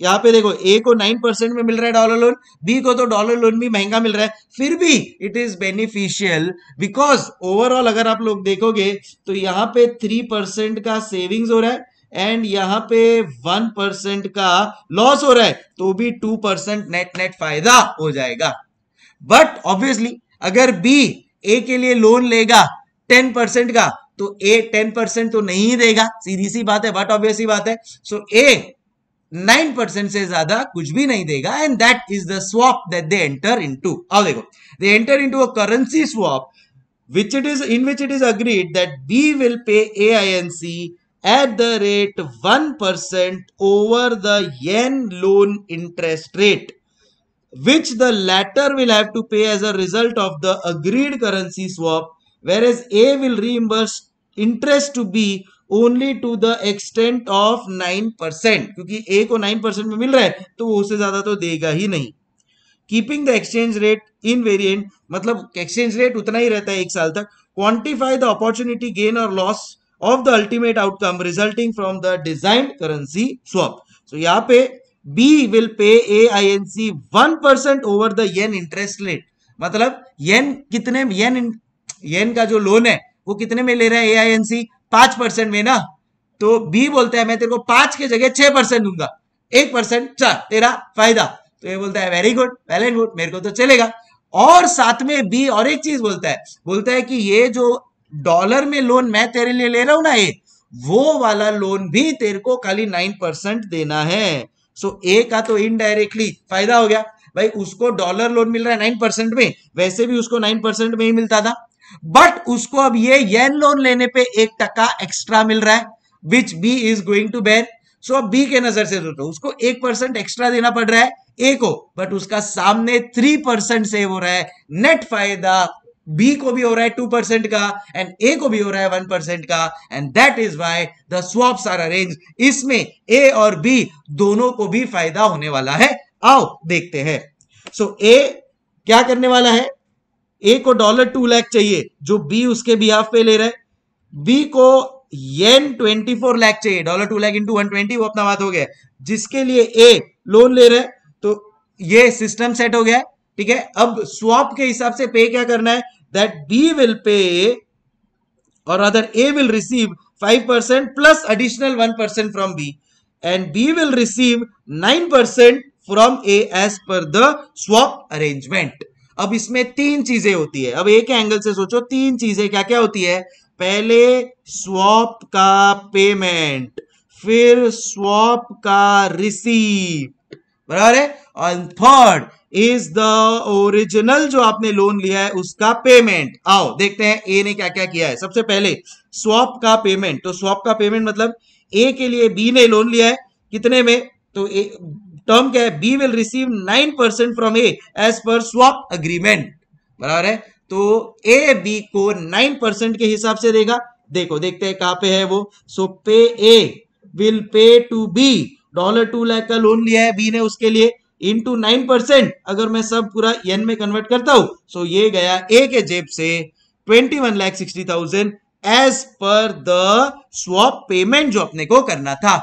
यहाँ पे देखो ए को नाइन परसेंट में मिल रहा है डॉलर लोन बी को तो डॉलर लोन भी महंगा मिल रहा है फिर भी it is beneficial because overall अगर आप लोग देखोगे तो यहाँ पे थ्री परसेंट का सेविंग्स हो रहा है एंड यहाँ पे वन परसेंट का लॉस हो रहा है तो भी टू परसेंट नेट नेट फायदा हो जाएगा बट ऑब्वियसली अगर बी ए के लिए लोन लेगा टेन परसेंट का तो ए टेन परसेंट तो नहीं देगा सीधी सी बात है बट ऑब्वियस बात है सो ए नाइन परसेंट से ज्यादा कुछ भी नहीं देगा and that is the swap that they enter into to देखो they enter into a currency swap which it is in which it is agreed that B will pay A I N C at the rate one percent over the yen loan interest rate which the latter will have to pay as a result of the agreed currency swap whereas A will reimburse interest to B only to the extent of 9%. Percent क्योंकि A को nine percent में मिल रहा है तो वो उससे ज्यादा तो देगा ही नहीं keeping the exchange rate invariant मतलब एक्सचेंज रेट उतना ही रहता है एक साल तक क्वांटिफाई द अपॉर्चुनिटी गेन और loss of the ultimate outcome resulting from the design currency swap so यहाँ पे B will pay A I N C one percent over the yen interest rate मतलब येन कितने येन येन का जो loan है वो कितने में ले रहा है ए आई एन सी पांच परसेंट में ना तो बी बोलता है मैं तेरे को पांच के जगह छह परसेंट दूंगा एक परसेंट चार तेरा फायदा तो ये बोलता है very good well and good मेरे को तो चलेगा और साथ में बी और एक चीज बोलता है बोलता है कि ये जो डॉलर में लोन मैं तेरे लिए ले रहा हूं ना ये वो वाला लोन भी तेरे को खाली नाइन परसेंट देना है सो ए का तो इनडायरेक्टली फायदा हो गया भाई उसको डॉलर लोन मिल रहा है नाइन परसेंट में वैसे भी उसको नाइन परसेंट में ही मिलता था बट उसको अब ये येन लोन लेने पे एक टका एक्स्ट्रा मिल रहा है which B is going to bear so अब बी के नजर से सोचो उसको एक परसेंट एक्स्ट्रा देना पड़ रहा है ए को बट उसका सामने थ्री परसेंट सेव हो रहा है नेट फायदा बी को भी हो रहा है टू परसेंट का एंड ए को भी हो रहा है वन परसेंट का and that is why the swaps are arrange इसमें ए और बी दोनों को भी फायदा होने वाला है आओ देखते हैं सो ए क्या करने वाला है ए को डॉलर टू लैख चाहिए जो बी उसके बिहाफ पे ले रहा है बी को येन ट्वेंटी फोर लैख चाहिए dollar two lakh into one twenty वो अपना बात हो गया जिसके लिए ए लोन ले रहा है तो ये सिस्टम सेट हो गया ठीक है अब स्वॉप के हिसाब से पे क्या करना है दैट बी विल पे और other A will receive five percent plus additional one percent from B and B will receive nine percent from A as per the swap arrangement अब इसमें तीन चीजें होती है अब एक एंगल से सोचो तीन चीजें क्या क्या होती है पहले स्वॉप का पेमेंट फिर स्वॉप का रिसीप्ट बराबर है और थर्ड इज द ओरिजिनल जो आपने लोन लिया है उसका पेमेंट आओ देखते हैं ए ने क्या क्या किया है सबसे पहले स्वॉप का पेमेंट तो स्वॉप का पेमेंट मतलब ए के लिए बी ने लोन लिया है कितने में तो ए, टर्म क्या है B will receive nine percent from A as per swap agreement बराबर है तो ए बी को नाइन परसेंट के हिसाब से देगा देखो देखते हैं कहां पे है वो so pay A will pay to B dollar two lakh का लोन लिया है बी ने उसके लिए इन टू नाइन परसेंट अगर मैं सब पूरा एन में कन्वर्ट करता हूं सो ये गया ए के जेब से twenty one lakh sixty thousand as per the swap payment जो अपने को करना था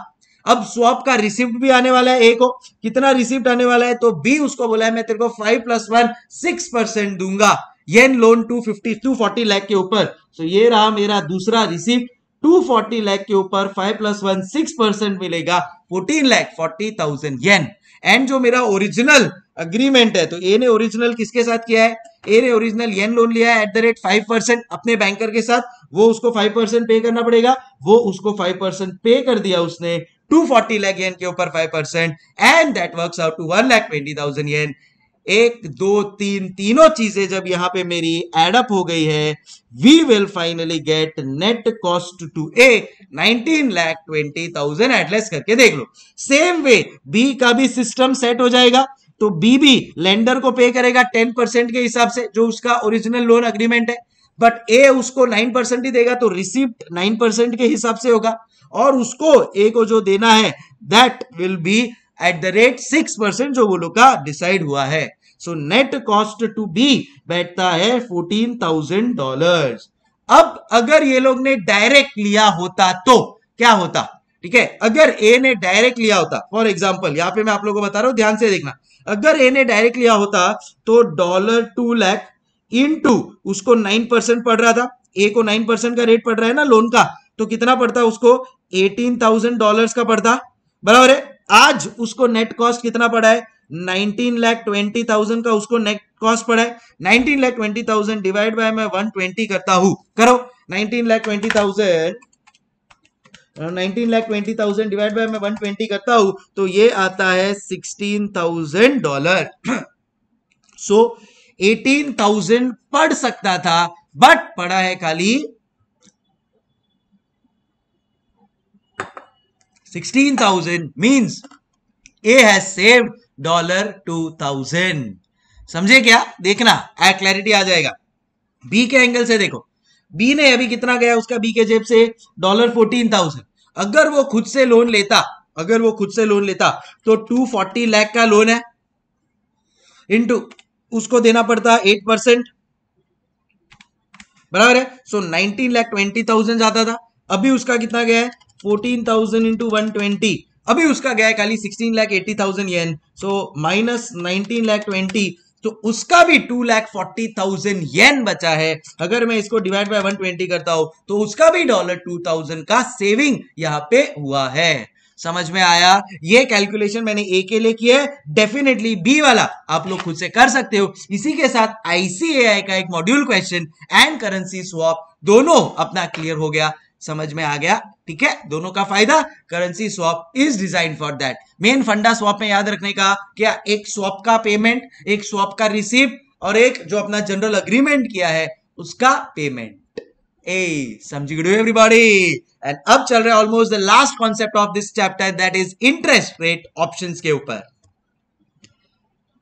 अब स्वाप का रिसिप्ट भी आने वाला है ए को कितना रिसिप्ट आने वाला है तो बी उसको बोला है मैं तेरे को five plus one six percent दूंगा ये loan two fifty two forty lakh के ऊपर तो ये रहा मेरा दूसरा रिसिप्ट टू फोर्टी लैख के ऊपर five plus one six percent मिलेगा fourteen lakh forty thousand yen and जो मेरा ओरिजिनल अग्रीमेंट है तो ए ने ओरिजिनल किसके साथ किया है ए ने ओरिजिनल येन लोन लिया है at the rate five percent अपने बैंकर के साथ वो उसको फाइव परसेंट पे करना पड़ेगा वो उसको फाइव परसेंट पे कर दिया उसने टू फोर्टी लैख येन के ऊपर five percent and that work out to one lakh twenty thousand yen एक दो तीन तीनों चीजें जब यहां पे मेरी एडअप हो गई है we will finally get net cost to A 19 lakh twenty thousand एडलेस करके देख लो सेम वे बी का भी सिस्टम सेट हो जाएगा तो बी भी लेंडर को पे करेगा 10 परसेंट के हिसाब से जो उसका ओरिजिनल लोन अग्रीमेंट है बट ए उसको नाइन परसेंट ही देगा तो रिसिप्ट नाइन परसेंट के हिसाब से होगा और उसको ए को जो देना है that will be at the rate six percent जो वो लोग का डिसाइड हुआ है so net cost to B बैठता है फोर्टीन थाउजेंड डॉलर अब अगर ये लोग ने डायरेक्ट लिया होता तो क्या होता ठीक है अगर ए ने डायरेक्ट लिया होता फॉर एग्जाम्पल यहां पे मैं आप लोगों को बता रहा हूं ध्यान से देखना अगर ए ने डायरेक्ट लिया होता तो dollar two lakh into उसको नाइन परसेंट पड़ रहा था ए को नाइन परसेंट का रेट पड़ रहा है ना लोन का तो कितना पड़ता उसको एटीन थाउजेंड डॉलर का पड़ता बराबर है आज उसको नेट कॉस्ट कितना पड़ा है नाइनटीन लैख ट्वेंटी थाउजेंड का उसको नेट कॉस्ट पड़ा है nineteen lakh twenty thousand divide by मैं वन ट्वेंटी करता हूं करो 19 लाख 20,000 19 लाख 20,000 डिवाइड बाय मैं 120 करता हूं तो ये आता है sixteen thousand dollar so eighteen thousand पढ़ सकता था बट पढ़ा है खाली sixteen thousand means A has saved dollar two thousand समझे क्या देखना आ क्लैरिटी आ जाएगा बी के एंगल से देखो बी ने अभी कितना गया उसका बी के जेब से डॉलर फोर्टीन थाउजेंड अगर वो खुद से लोन लेता अगर वो खुद से लोन लेता तो टू फोर्टी लैख का लोन है इनटू उसको देना पड़ता है एट परसेंट बराबर है so nineteen lakh twenty thousand जाता था अभी उसका कितना गया है fourteen thousand into one twenty अभी उसका गया है खाली sixteen lakh eighty thousand yen so minus nineteen lakh twenty तो उसका भी two lakh forty thousand yen बचा है अगर मैं इसको डिवाइड बाय वन ट्वेंटी करता हूं तो उसका भी डॉलर टू थाउजेंड का सेविंग यहां पे हुआ है समझ में आया ये कैलकुलेशन मैंने ए के लिए किया डेफिनेटली बी वाला आप लोग खुद से कर सकते हो इसी के साथ आईसीएआई का एक module question and currency swap दोनों अपना क्लियर हो गया समझ में आ गया ठीक है दोनों का फायदा currency swap is design for that main फंडा स्वॉप में याद रखने का क्या एक स्वॉप का पेमेंट एक स्वॉप का रिसिप्ट और एक जो अपना जनरल अग्रीमेंट किया है उसका payment A. Samjigudu everybody. And अब चल रहा है almost the last concept of this chapter that is interest rate के ऊपर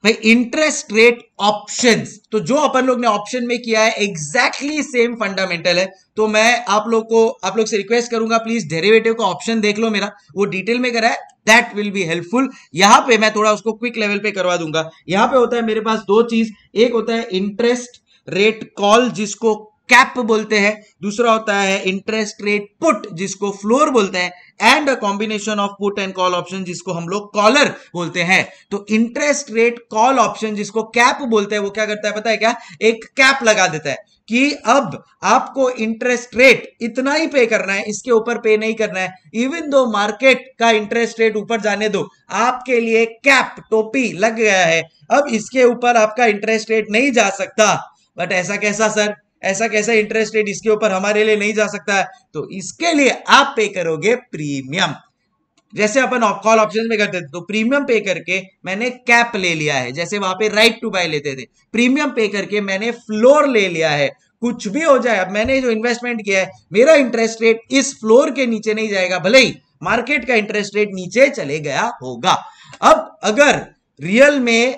भाई इंटरेस्ट रेट ऑप्शन तो जो अपन लोग ने ऑप्शन में किया है एग्जैक्टली सेम फंडामेंटल है तो मैं आप लोग को आप लोग से रिक्वेस्ट करूंगा प्लीज डेरिवेटिव का ऑप्शन देख लो मेरा वो डिटेल में करा है दैट विल बी हेल्पफुल यहां पे मैं थोड़ा उसको क्विक लेवल पे करवा दूंगा यहां पे होता है मेरे पास दो चीज एक होता है इंटरेस्ट रेट कॉल जिसको कैप बोलते हैं दूसरा होता है इंटरेस्ट रेट पुट जिसको फ्लोर बोलते हैं and uh combination of put and call option जिसको हम लोग कॉलर बोलते हैं तो इंटरेस्ट रेट कॉल ऑप्शन जिसको कैप बोलते हैं वो क्या करता है पता है क्या एक कैप लगा देता है कि अब आपको इंटरेस्ट रेट इतना ही पे करना है इसके ऊपर पे नहीं करना है इवन दो मार्केट का इंटरेस्ट रेट ऊपर जाने दो आपके लिए कैप टोपी लग गया है अब इसके ऊपर आपका इंटरेस्ट रेट नहीं जा सकता बट ऐसा कैसा सर ऐसा कैसा इंटरेस्ट रेट इसके ऊपर हमारे लिए नहीं जा सकता है तो इसके लिए आप पे करोगे प्रीमियम जैसे अपन कॉल ऑप्शन में करते थे तो प्रीमियम पे करके मैंने कैप ले लिया है जैसे वहां पे राइट टू बाय लेते थे प्रीमियम पे करके मैंने फ्लोर ले लिया है कुछ भी हो जाए अब मैंने जो इन्वेस्टमेंट किया है मेरा इंटरेस्ट रेट इस फ्लोर के नीचे नहीं जाएगा भले ही मार्केट का इंटरेस्ट रेट नीचे चले गया होगा अब अगर रियल में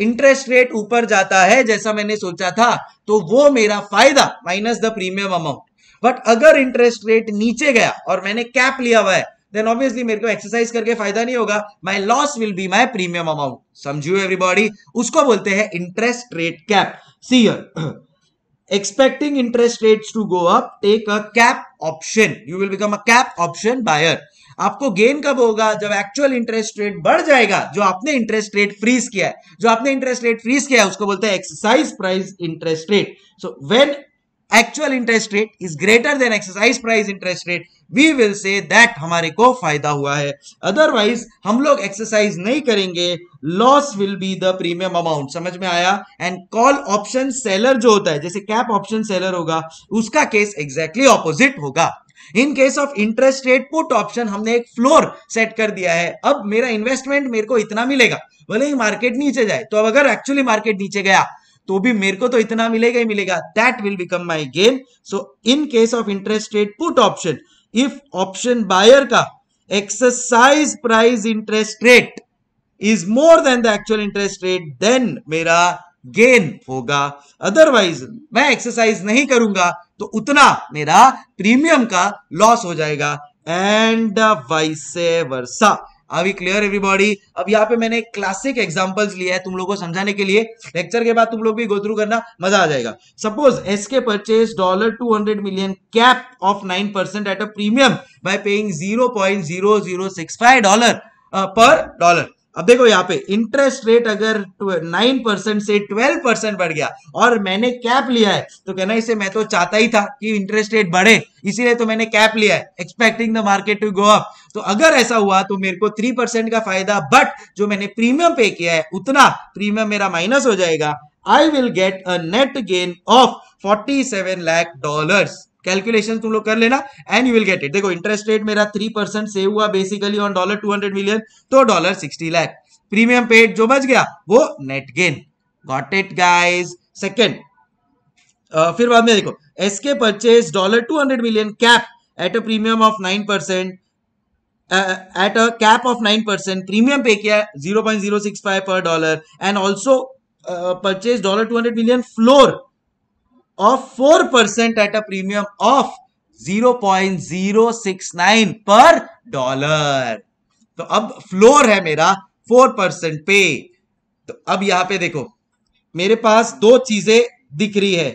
इंटरेस्ट रेट ऊपर जाता है जैसा मैंने सोचा था तो वो मेरा फायदा minus the premium amount but अगर इंटरेस्ट रेट नीचे गया और मैंने कैप लिया हुआ है देन ऑब्वियसली मेरे को एक्सरसाइज करके फायदा नहीं होगा my loss will be my premium amount समझू एवरीबॉडी उसको बोलते हैं interest rate cap see expecting interest rate to go up take a cap option you will become a cap option buyer आपको गेन कब होगा जब एक्चुअल इंटरेस्ट रेट बढ़ जाएगा जो आपने इंटरेस्ट रेट फ्रीज किया है जो आपने इंटरेस्ट रेट फ्रीज किया है उसको बोलते हैं exercise price interest rate so when actual interest rate is greater than exercise price interest rate we will say that हमारे को फायदा हुआ है अदरवाइज हम लोग एक्सरसाइज नहीं करेंगे loss will be the premium amount समझ में आया एंड कॉल ऑप्शन सेलर जो होता है जैसे कैप ऑप्शन सेलर होगा उसका केस एग्जैक्टली exactly ऑपोजिट होगा in case of interest rate put option हमने एक फ्लोर सेट कर दिया है अब मेरा इन्वेस्टमेंट मेरे को इतना मिलेगा भले ही मार्केट नीचे जाए तो अब अगर एक्चुअली मार्केट नीचे गया तो भी मेरे को तो इतना मिलेगा ही मिलेगा that will become my gain so in case of interest rate put option if option buyer का exercise price interest rate is more than the actual interest rate then मेरा गेन होगा अदरवाइज मैं एक्सरसाइज नहीं करूंगा तो उतना मेरा premium का लॉस हो जाएगा एंड वाइसे वर्सा अभी क्लियर एवरीबॉडी अब यहाँ पे मैंने क्लासिक एग्जांपल्स लिया है तुम लोगों को समझाने के लिए लेक्चर के बाद तुम लोग भी गो थ्रू करना मजा आ जाएगा suppose S K purchase dollar two hundred million cap of nine percent at a premium by paying zero point zero zero six five dollar per dollar अब देखो यहाँ पे इंटरेस्ट रेट अगर नाइन परसेंट से ट्वेल्व परसेंट बढ़ गया और मैंने कैप लिया है तो कहना इसे मैं तो चाहता ही था कि इंटरेस्ट रेट बढ़े इसीलिए तो मैंने कैप लिया है expecting the market to go up तो अगर ऐसा हुआ तो मेरे को थ्री परसेंट का फायदा बट जो मैंने प्रीमियम पे किया है उतना प्रीमियम मेरा माइनस हो जाएगा I will get a net gain of forty seven lakh dollars calculation तुम लोग कर लेना and you will get it देखो इंटरेस्ट रेट मेरा थ्री परसेंट सेव हुआ basically on dollar two hundred million तो dollar sixty lakh premium paid जो बच गया वो net gain got it guys second फिर बाद में देखो S K purchase dollar two hundred million cap at a premium of nine percent at a cap of nine percent premium pay किया zero point zero six five per dollar and also purchase dollar two hundred million floor of 4% at a premium of 0.069 per dollar तो अब floor है मेरा 4% पे तो अब यहां पे देखो मेरे पास दो चीजें दिख रही है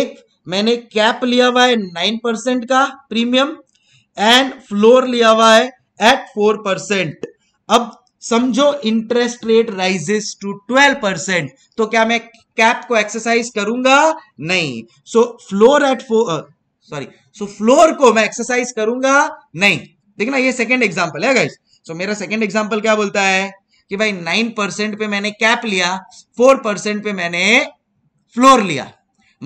एक मैंने कैप लिया हुआ है 9% का प्रीमियम एंड फ्लोर लिया हुआ है एट 4% अब समझो इंटरेस्ट रेट राइजेस टू 12% तो क्या मैं कैप को एक्सरसाइज करूंगा नहीं so floor at four sorry so floor को मैं एक्सरसाइज करूंगा नहीं देखना ये सेकंड एग्जांपल है गाइस सो so, मेरा सेकंड एग्जांपल क्या बोलता है कि भाई नाइन परसेंट पे मैंने कैप लिया फोर परसेंट पे मैंने फ्लोर लिया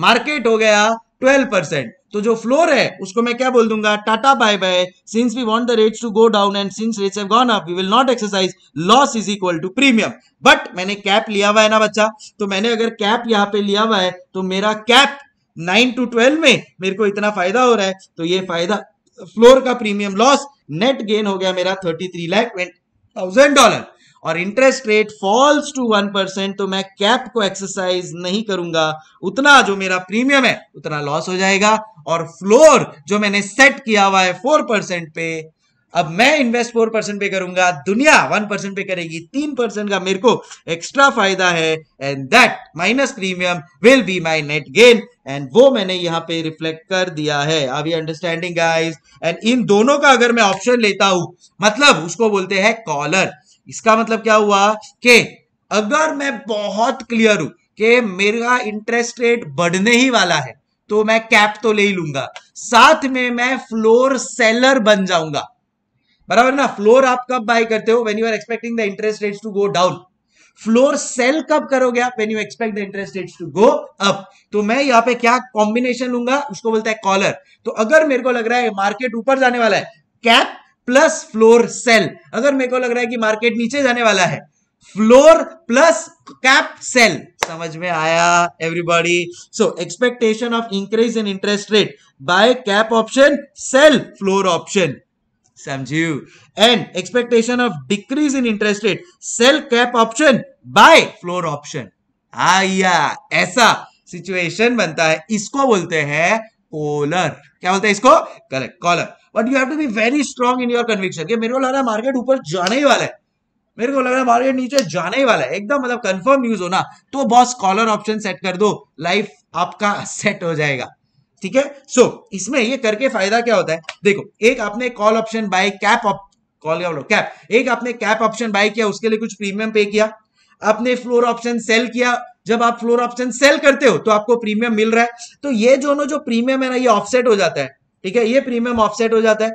मार्केट हो गया ट्वेल्व परसेंट तो जो फ्लोर है उसको मैं क्या बोल दूंगा tata bye bye since we want the rates to go down and since rates have gone up we will not exercise loss is equal to premium but मैंने कैप लिया हुआ है ना बच्चा तो मैंने अगर कैप यहाँ पे लिया हुआ है तो मेरा कैप नाइन टू ट्वेल्व में मेरे को इतना फायदा हो रहा है तो ये फायदा फ्लोर का प्रीमियम लॉस नेट गेन हो गया मेरा थर्टी थ्री लैख डॉलर और interest rate falls to one percent तो मैं कैप को एक्सरसाइज नहीं करूंगा उतना जो मेरा प्रीमियम है उतना लॉस हो जाएगा और फ्लोर जो मैंने सेट किया हुआ है फोर परसेंट पे अब मैं इन्वेस्ट फोर परसेंट पे करूंगा दुनिया वन परसेंट पे करेगी तीन परसेंट का मेरे को एक्स्ट्रा फायदा है and that minus premium will be my net gain and वो मैंने यहाँ पे रिफ्लेक्ट कर दिया है अभी अंडरस्टैंडिंग गाइस एंड इन दोनों का अगर मैं ऑप्शन लेता हूं मतलब उसको बोलते हैं कॉलर इसका मतलब क्या हुआ कि अगर मैं बहुत क्लियर हूं कि मेरा इंटरेस्ट रेट बढ़ने ही वाला है तो मैं कैप तो ले ही लूंगा साथ में मैं फ्लोर सेलर बन जाऊंगा बराबर ना फ्लोर आप कब बाय करते हो when you are expecting the interest rates to go down floor sell कब करोगे आप when you expect the interest rates to go up तो मैं यहां पे क्या कॉम्बिनेशन लूंगा उसको बोलता है कॉलर तो अगर मेरे को लग रहा है मार्केट ऊपर जाने वाला है कैप प्लस फ्लोर सेल अगर मेरे को लग रहा है कि मार्केट नीचे जाने वाला है फ्लोर प्लस कैप सेल समझ में आया everybody so expectation of increase in interest rate buy cap option sell floor option समझियो and expectation of decrease in interest rate sell cap option buy floor option आया ऐसा situation बनता है इसको बोलते हैं कॉलर क्या बोलते हैं इसको correct collar but you have to be very strong in your conviction कि मेरे को लग रहा है मार्केट ऊपर जाने ही वाला है मेरे को लग रहा है मार्केट नीचे जाने ही वाला है एकदम मतलब कंफर्म न्यूज होना तो बॉस कॉलर ऑप्शन सेट कर दो लाइफ आपका सेट हो जाएगा ठीक है सो इसमें ये करके फायदा क्या होता है देखो एक आपने call option buy cap call क्या बोलो कैप एक आपने कैप ऑप्शन बाय किया उसके लिए कुछ प्रीमियम पे किया आपने फ्लोर ऑप्शन सेल किया जब आप फ्लोर ऑप्शन सेल करते हो तो आपको प्रीमियम मिल रहा है तो ये दोनों जो, जो प्रीमियम है ना ये ऑफसेट हो जाता है ठीक है ये प्रीमियम ऑफसेट हो जाता है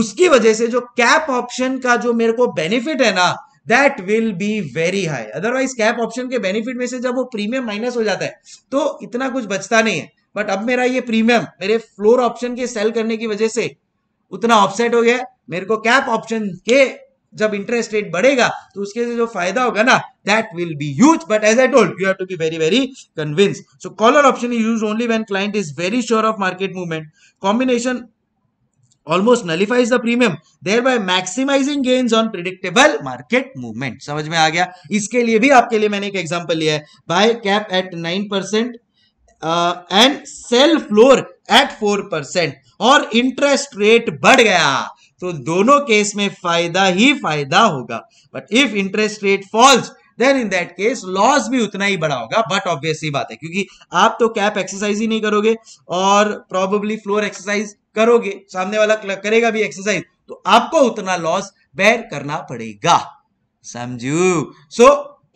उसकी वजह से जो कैप ऑप्शन का जो मेरे को बेनिफिट है ना that will be very high otherwise cap option के बेनिफिट में से जब वो प्रीमियम माइनस हो जाता है तो इतना कुछ बचता नहीं है बट अब मेरा ये प्रीमियम मेरे फ्लोर ऑप्शन के सेल करने की वजह से उतना ऑफसेट हो गया मेरे को कैप ऑप्शन के जब इंटरेस्ट रेट बढ़ेगा तो उसके से जो फायदा होगा ना that will be huge but as I told you have to be very very convince so collar option is use only when client is very sure of market movement combination almost nullifies the premium thereby maximizing gains on predictable market movement समझ में आ गया इसके लिए भी आपके लिए मैंने एक एग्जाम्पल लिया है buy cap at nine percent and sell floor at four percent और इंटरेस्ट रेट बढ़ गया तो दोनों केस में फायदा ही फायदा होगा but if interest rate falls then in that case loss भी उतना ही बड़ा होगा बट ऑब्वियसली बात है क्योंकि आप तो कैप एक्सरसाइज ही नहीं करोगे और प्रॉबेबली फ्लोर एक्सरसाइज करोगे सामने वाला करेगा भी एक्सरसाइज तो आपको उतना लॉस बैर करना पड़ेगा समझू so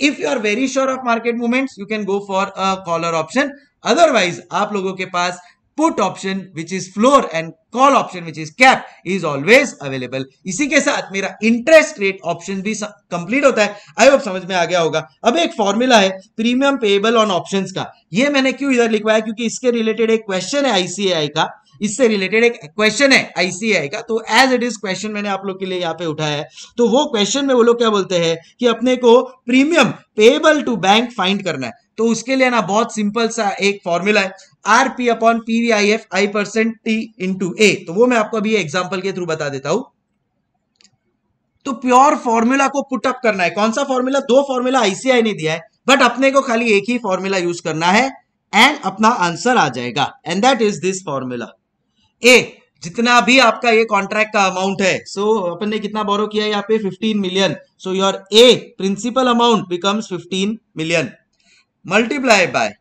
if you are very sure of market movements you can go for a collar option otherwise आप लोगों के पास put option which is floor and call option which is cap is always available इसी के साथ मेरा interest rate option भी complete होता है आई होप समझ में आ गया होगा अब एक फॉर्मूला है प्रीमियम पेएबल ऑन ऑप्शन का ये मैंने क्यों इधर लिखवाया क्योंकि इसके रिलेटेड एक क्वेश्चन है आईसीआई का इससे रिलेटेड एक क्वेश्चन है आईसीआई का तो एज इट इज क्वेश्चन मैंने आप लोग के लिए यहाँ पे उठाया है तो वो क्वेश्चन में वो लोग क्या बोलते हैं कि अपने को premium payable to bank find करना है तो उसके लिए ना बहुत सिंपल सा एक फॉर्मूला है R P upon P V I F I percent T into A तो वो मैं आपको अभी एग्जाम्पल के थ्रू बता देता हूं तो प्योर फॉर्मूला को पुटअप करना है कौन सा फॉर्मूला दो फॉर्मूला आईसीआई ने दिया है बट अपने को खाली एक ही फॉर्मूला यूज करना है एंड अपना आंसर आ जाएगा and that is this formula A जितना भी आपका ये कॉन्ट्रैक्ट का अमाउंट है सो so, अपन ने कितना बोरो किया है यहाँ पे 15 million so your uh principal amount becomes 15 million multiply by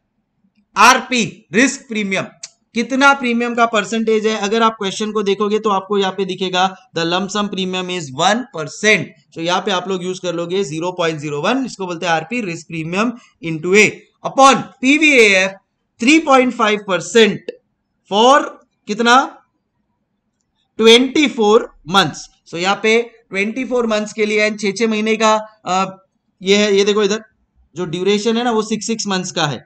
RP risk premium कितना प्रीमियम का परसेंटेज है अगर आप क्वेश्चन को देखोगे तो आपको यहाँ पे दिखेगा the lump sum premium is one percent तो यहाँ पे आप लोग यूज कर लोगे जीरो पॉइंट जीरो वन इसको बोलते हैं RP risk premium into A upon PVF three point five percent for कितना ट्वेंटी फोर मंथ्स सो यहाँ पे ट्वेंटी फोर मंथ्स के लिए छह छह महीने का आ, ये है ये देखो इधर जो ड्यूरेशन है ना वो सिक्स सिक्स मंथ्स का है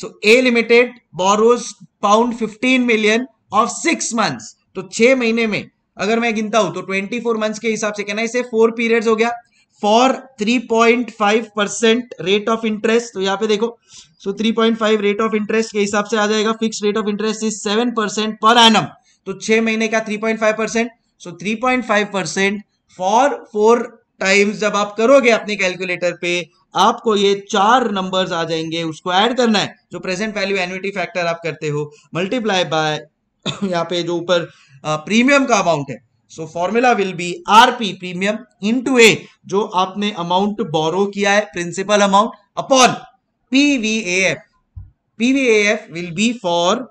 so A limited borrows pound fifteen million of six months तो छह महीने में अगर मैं गिनता हूं तो ट्वेंटी फोर मंथ्स के हिसाब से कहना इसे फोर पीरियड्स हो गया for three point five percent rate of interest तो यहाँ पे देखो so three point five rate of interest के हिसाब से आ जाएगा fix rate of interest is seven percent per annum तो छह महीने का three point five percent so three point five percent for four times जब आप करोगे अपने कैलकुलेटर पे आपको ये चार नंबर्स आ जाएंगे उसको ऐड करना है जो प्रेजेंट वैल्यू एनुटी फैक्टर आप करते हो मल्टीप्लाई बाय <coughs> यहाँ पे जो ऊपर प्रीमियम का अमाउंट है so formula will be RP premium in A जो आपने अमाउंट बोरो किया है principal amount upon PVAF PVAF will be for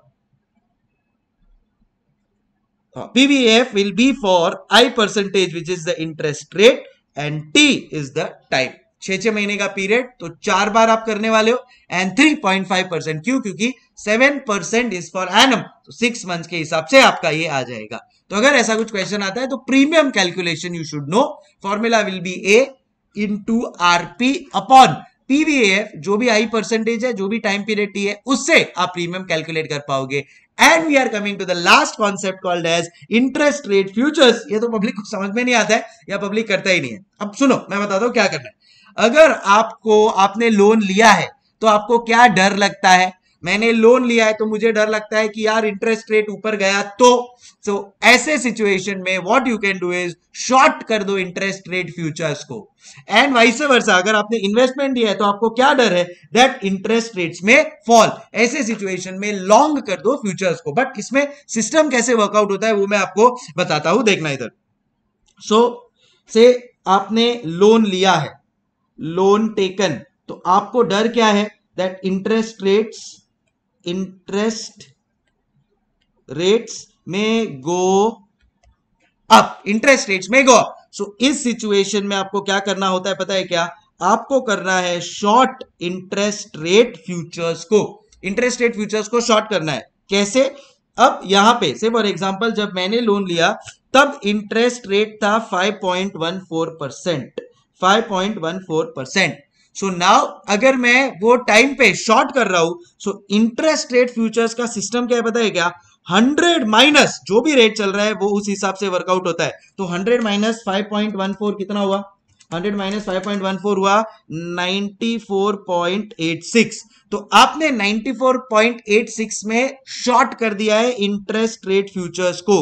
PVF will be for I percentage which is the interest rate and T is the time छह छह महीने का period तो चार बार आप करने वाले हो and three point five percent क्यों क्योंकि seven percent is for annum तो सिक्स मंथ के हिसाब से आपका ये आ जाएगा तो अगर ऐसा कुछ क्वेश्चन आता है तो premium calculation you should know formula will be A into R P upon PVF जो भी आई परसेंटेज है जो भी टाइम पीरियड टी है उससे आप प्रीमियम कैलकुलेट कर पाओगे and we are coming to the last concept called as interest rate futures ये तो पब्लिक को समझ में नहीं आता है या पब्लिक करता ही नहीं है अब सुनो मैं बताता हूँ क्या करना है अगर आपको आपने लोन लिया है तो आपको क्या डर लगता है मैंने लोन लिया है तो मुझे डर लगता है कि यार इंटरेस्ट रेट ऊपर गया तो सो so, ऐसे सिचुएशन में what you can do is short कर दो इंटरेस्ट रेट फ्यूचर्स को एंड वाइस वर्सा अगर आपने इन्वेस्टमेंट दिया है तो आपको क्या डर है दैट इंटरेस्ट रेट्स में फॉल ऐसे सिचुएशन में लॉन्ग कर दो फ्यूचर्स को बट इसमें सिस्टम कैसे वर्कआउट होता है वो मैं आपको बताता हूं देखना इधर सो so, से आपने लोन लिया है लोन टेकन तो आपको डर क्या है that interest rates interest rates में गो अप इंटरेस्ट रेट्स में गो अप सो इस सिचुएशन में आपको क्या करना होता है पता है क्या आपको करना है शॉर्ट इंटरेस्ट रेट फ्यूचर्स को इंटरेस्ट रेट फ्यूचर्स को शॉर्ट करना है कैसे अब यहां पे से फॉर एग्जांपल जब मैंने लोन लिया तब इंटरेस्ट रेट था 5.14 percent 5.14 percent so so now अगर मैं वो टाइम पे शॉर्ट कर रहा हूं सो इंटरेस्ट रेट फ्यूचर्स का सिस्टम क्या है पता है क्या हंड्रेड माइनस जो भी रेट चल रहा है वो उस हिसाब से वर्कआउट होता है तो hundred minus five point one four कितना हुआ hundred minus five point one four हुआ 94.86 फोर पॉइंट एट सिक्स तो आपने 94.86 फोर पॉइंट एट सिक्स में शॉर्ट कर दिया है इंटरेस्ट रेट फ्यूचर्स को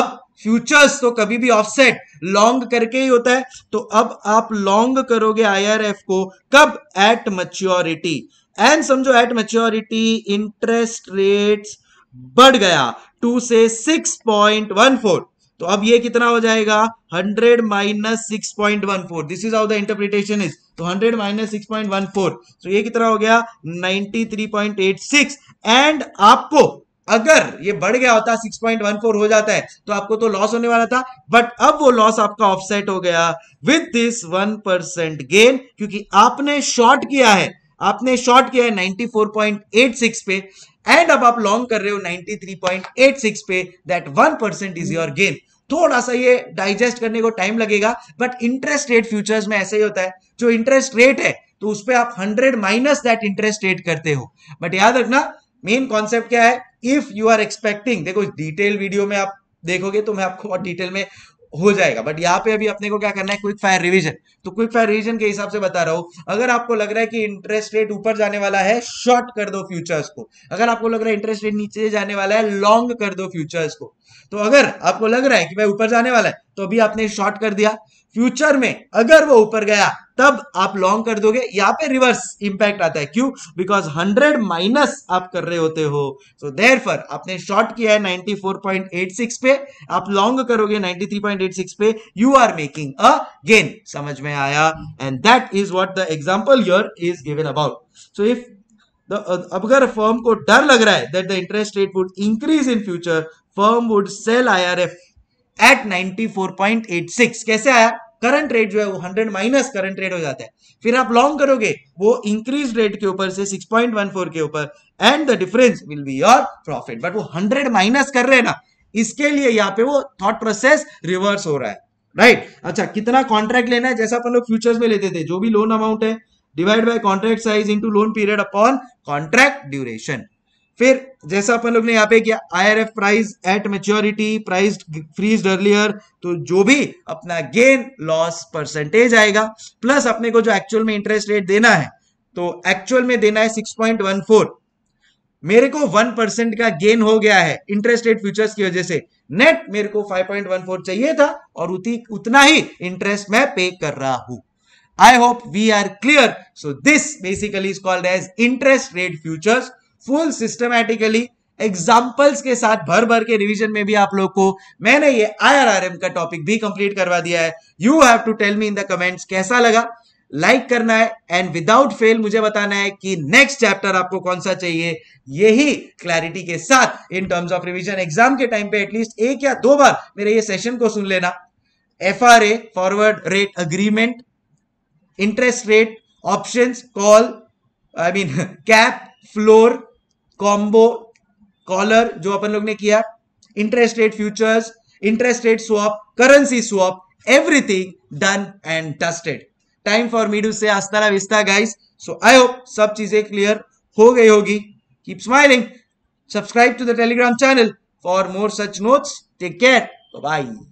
अब फ्यूचर्स तो कभी भी ऑफसेट लॉन्ग करके ही होता है तो अब आप लॉन्ग करोगे आईआरएफ को कब एट मच्योरिटी एंड समझो एट मच्योरिटी इंटरेस्ट रेट्स बढ़ गया टू से सिक्स पॉइंट वन फोर तो अब ये कितना हो जाएगा hundred minus six point one four this is our the interpretation is तो hundred minus six point one four तो ये कितना हो गया ninety three point eight six and आपको अगर ये बढ़ गया होता 6.14 हो जाता है तो आपको तो लॉस होने वाला था बट अब वो लॉस आपका ऑफसेट हो गया with this one percent gain क्योंकि आपने शॉर्ट किया है आपने शॉर्ट किया है 94.86 पे एंड अब आप लॉन्ग कर रहे हो 93.86 पे that one percent is your gain थोड़ा सा ये डाइजेस्ट करने को टाइम लगेगा बट इंटरेस्ट रेट फ्यूचर्स में ऐसा ही होता है जो इंटरेस्ट रेट है तो उस पर आप 100 माइनस दैट इंटरेस्ट रेट करते हो बट याद रखना मेन कॉन्सेप्ट क्या है इफ यू आर एक्सपेक्टिंग देखो डिटेल वीडियो में आप देखोगे तो मैं आपको और डिटेल में हो जाएगा बट यहाँ पे अभी अपने को क्या करना है क्विक फायर रिवीजन तो क्विक फायर रिवीजन के हिसाब से बता रहा हूं अगर आपको लग रहा है कि इंटरेस्ट रेट ऊपर जाने वाला है शॉर्ट कर दो फ्यूचर्स को अगर आपको लग रहा है इंटरेस्ट रेट नीचे जाने वाला है लॉन्ग कर दो फ्यूचर्स को तो अगर आपको लग रहा है कि भाई ऊपर जाने वाला है तो अभी आपने शॉर्ट कर दिया फ्यूचर में अगर वो ऊपर गया तब आप लॉन्ग कर दोगे यहां पे रिवर्स इंपैक्ट आता है क्यों बिकॉज हंड्रेड माइनस आप कर रहे होते हो सो so, देर आपने शॉर्ट किया है 94.86 पे आप लॉन्ग करोगे 93.86 पे you are making a gain समझ में आया and that is what the example your is given about so if अब अगर फर्म को डर लग रहा है that the interest rate would increase in future firm would sell I at 94.86 कैसे आया करंट रेट जो है वो 100 माइनस करंट रेट हो जाता है फिर आप लॉन्ग करोगे वो इंक्रीज रेट के ऊपर से 6.14 के ऊपर and the difference will be your profit but वो 100 माइनस कर रहे हैं ना इसके लिए यहाँ पे वो थॉट प्रोसेस रिवर्स हो रहा है राइट right? अच्छा कितना कॉन्ट्रैक्ट लेना है जैसा अपन लोग फ्यूचर्स में लेते थे जो भी लोन अमाउंट है divide by contract size into loan period upon contract duration फिर जैसा अपन लोग ने यहाँ पे किया F price at maturity price freeze earlier तो जो भी अपना गेन लॉस परसेंटेज आएगा प्लस अपने को जो एक्चुअल में इंटरेस्ट रेट देना है तो एक्चुअल में देना है 6.14 मेरे को 1 परसेंट का गेन हो गया है इंटरेस्ट रेट फ्यूचर्स की वजह से नेट मेरे को 5.14 चाहिए था और उती, उतना ही इंटरेस्ट मैं पे कर रहा हूं I hope we are clear so this basically is called as interest rate futures full systematically examples के साथ भर भर के रिवीजन में भी आप लोग को मैंने ये आईआरआरएम का टॉपिक भी कंप्लीट करवा दिया है you have to tell me in the comments कैसा लगा लाइक like करना है एंड विदाउट फेल मुझे बताना है कि नेक्स्ट चैप्टर आपको कौन सा चाहिए यही क्लैरिटी के साथ in terms of revision exam के टाइम पे एटलीस्ट एक या दो बार मेरे ये सेशन को सुन लेना F R A forward rate agreement interest rate options call I mean cap floor combo collar जो अपन लोग ने किया interest rate futures interest rate swap currency swap everything done and dusted time for me to say hasta la vista guys so I hope सब चीजें clear हो गई होगी keep smiling subscribe to the Telegram channel for more such notes take care bye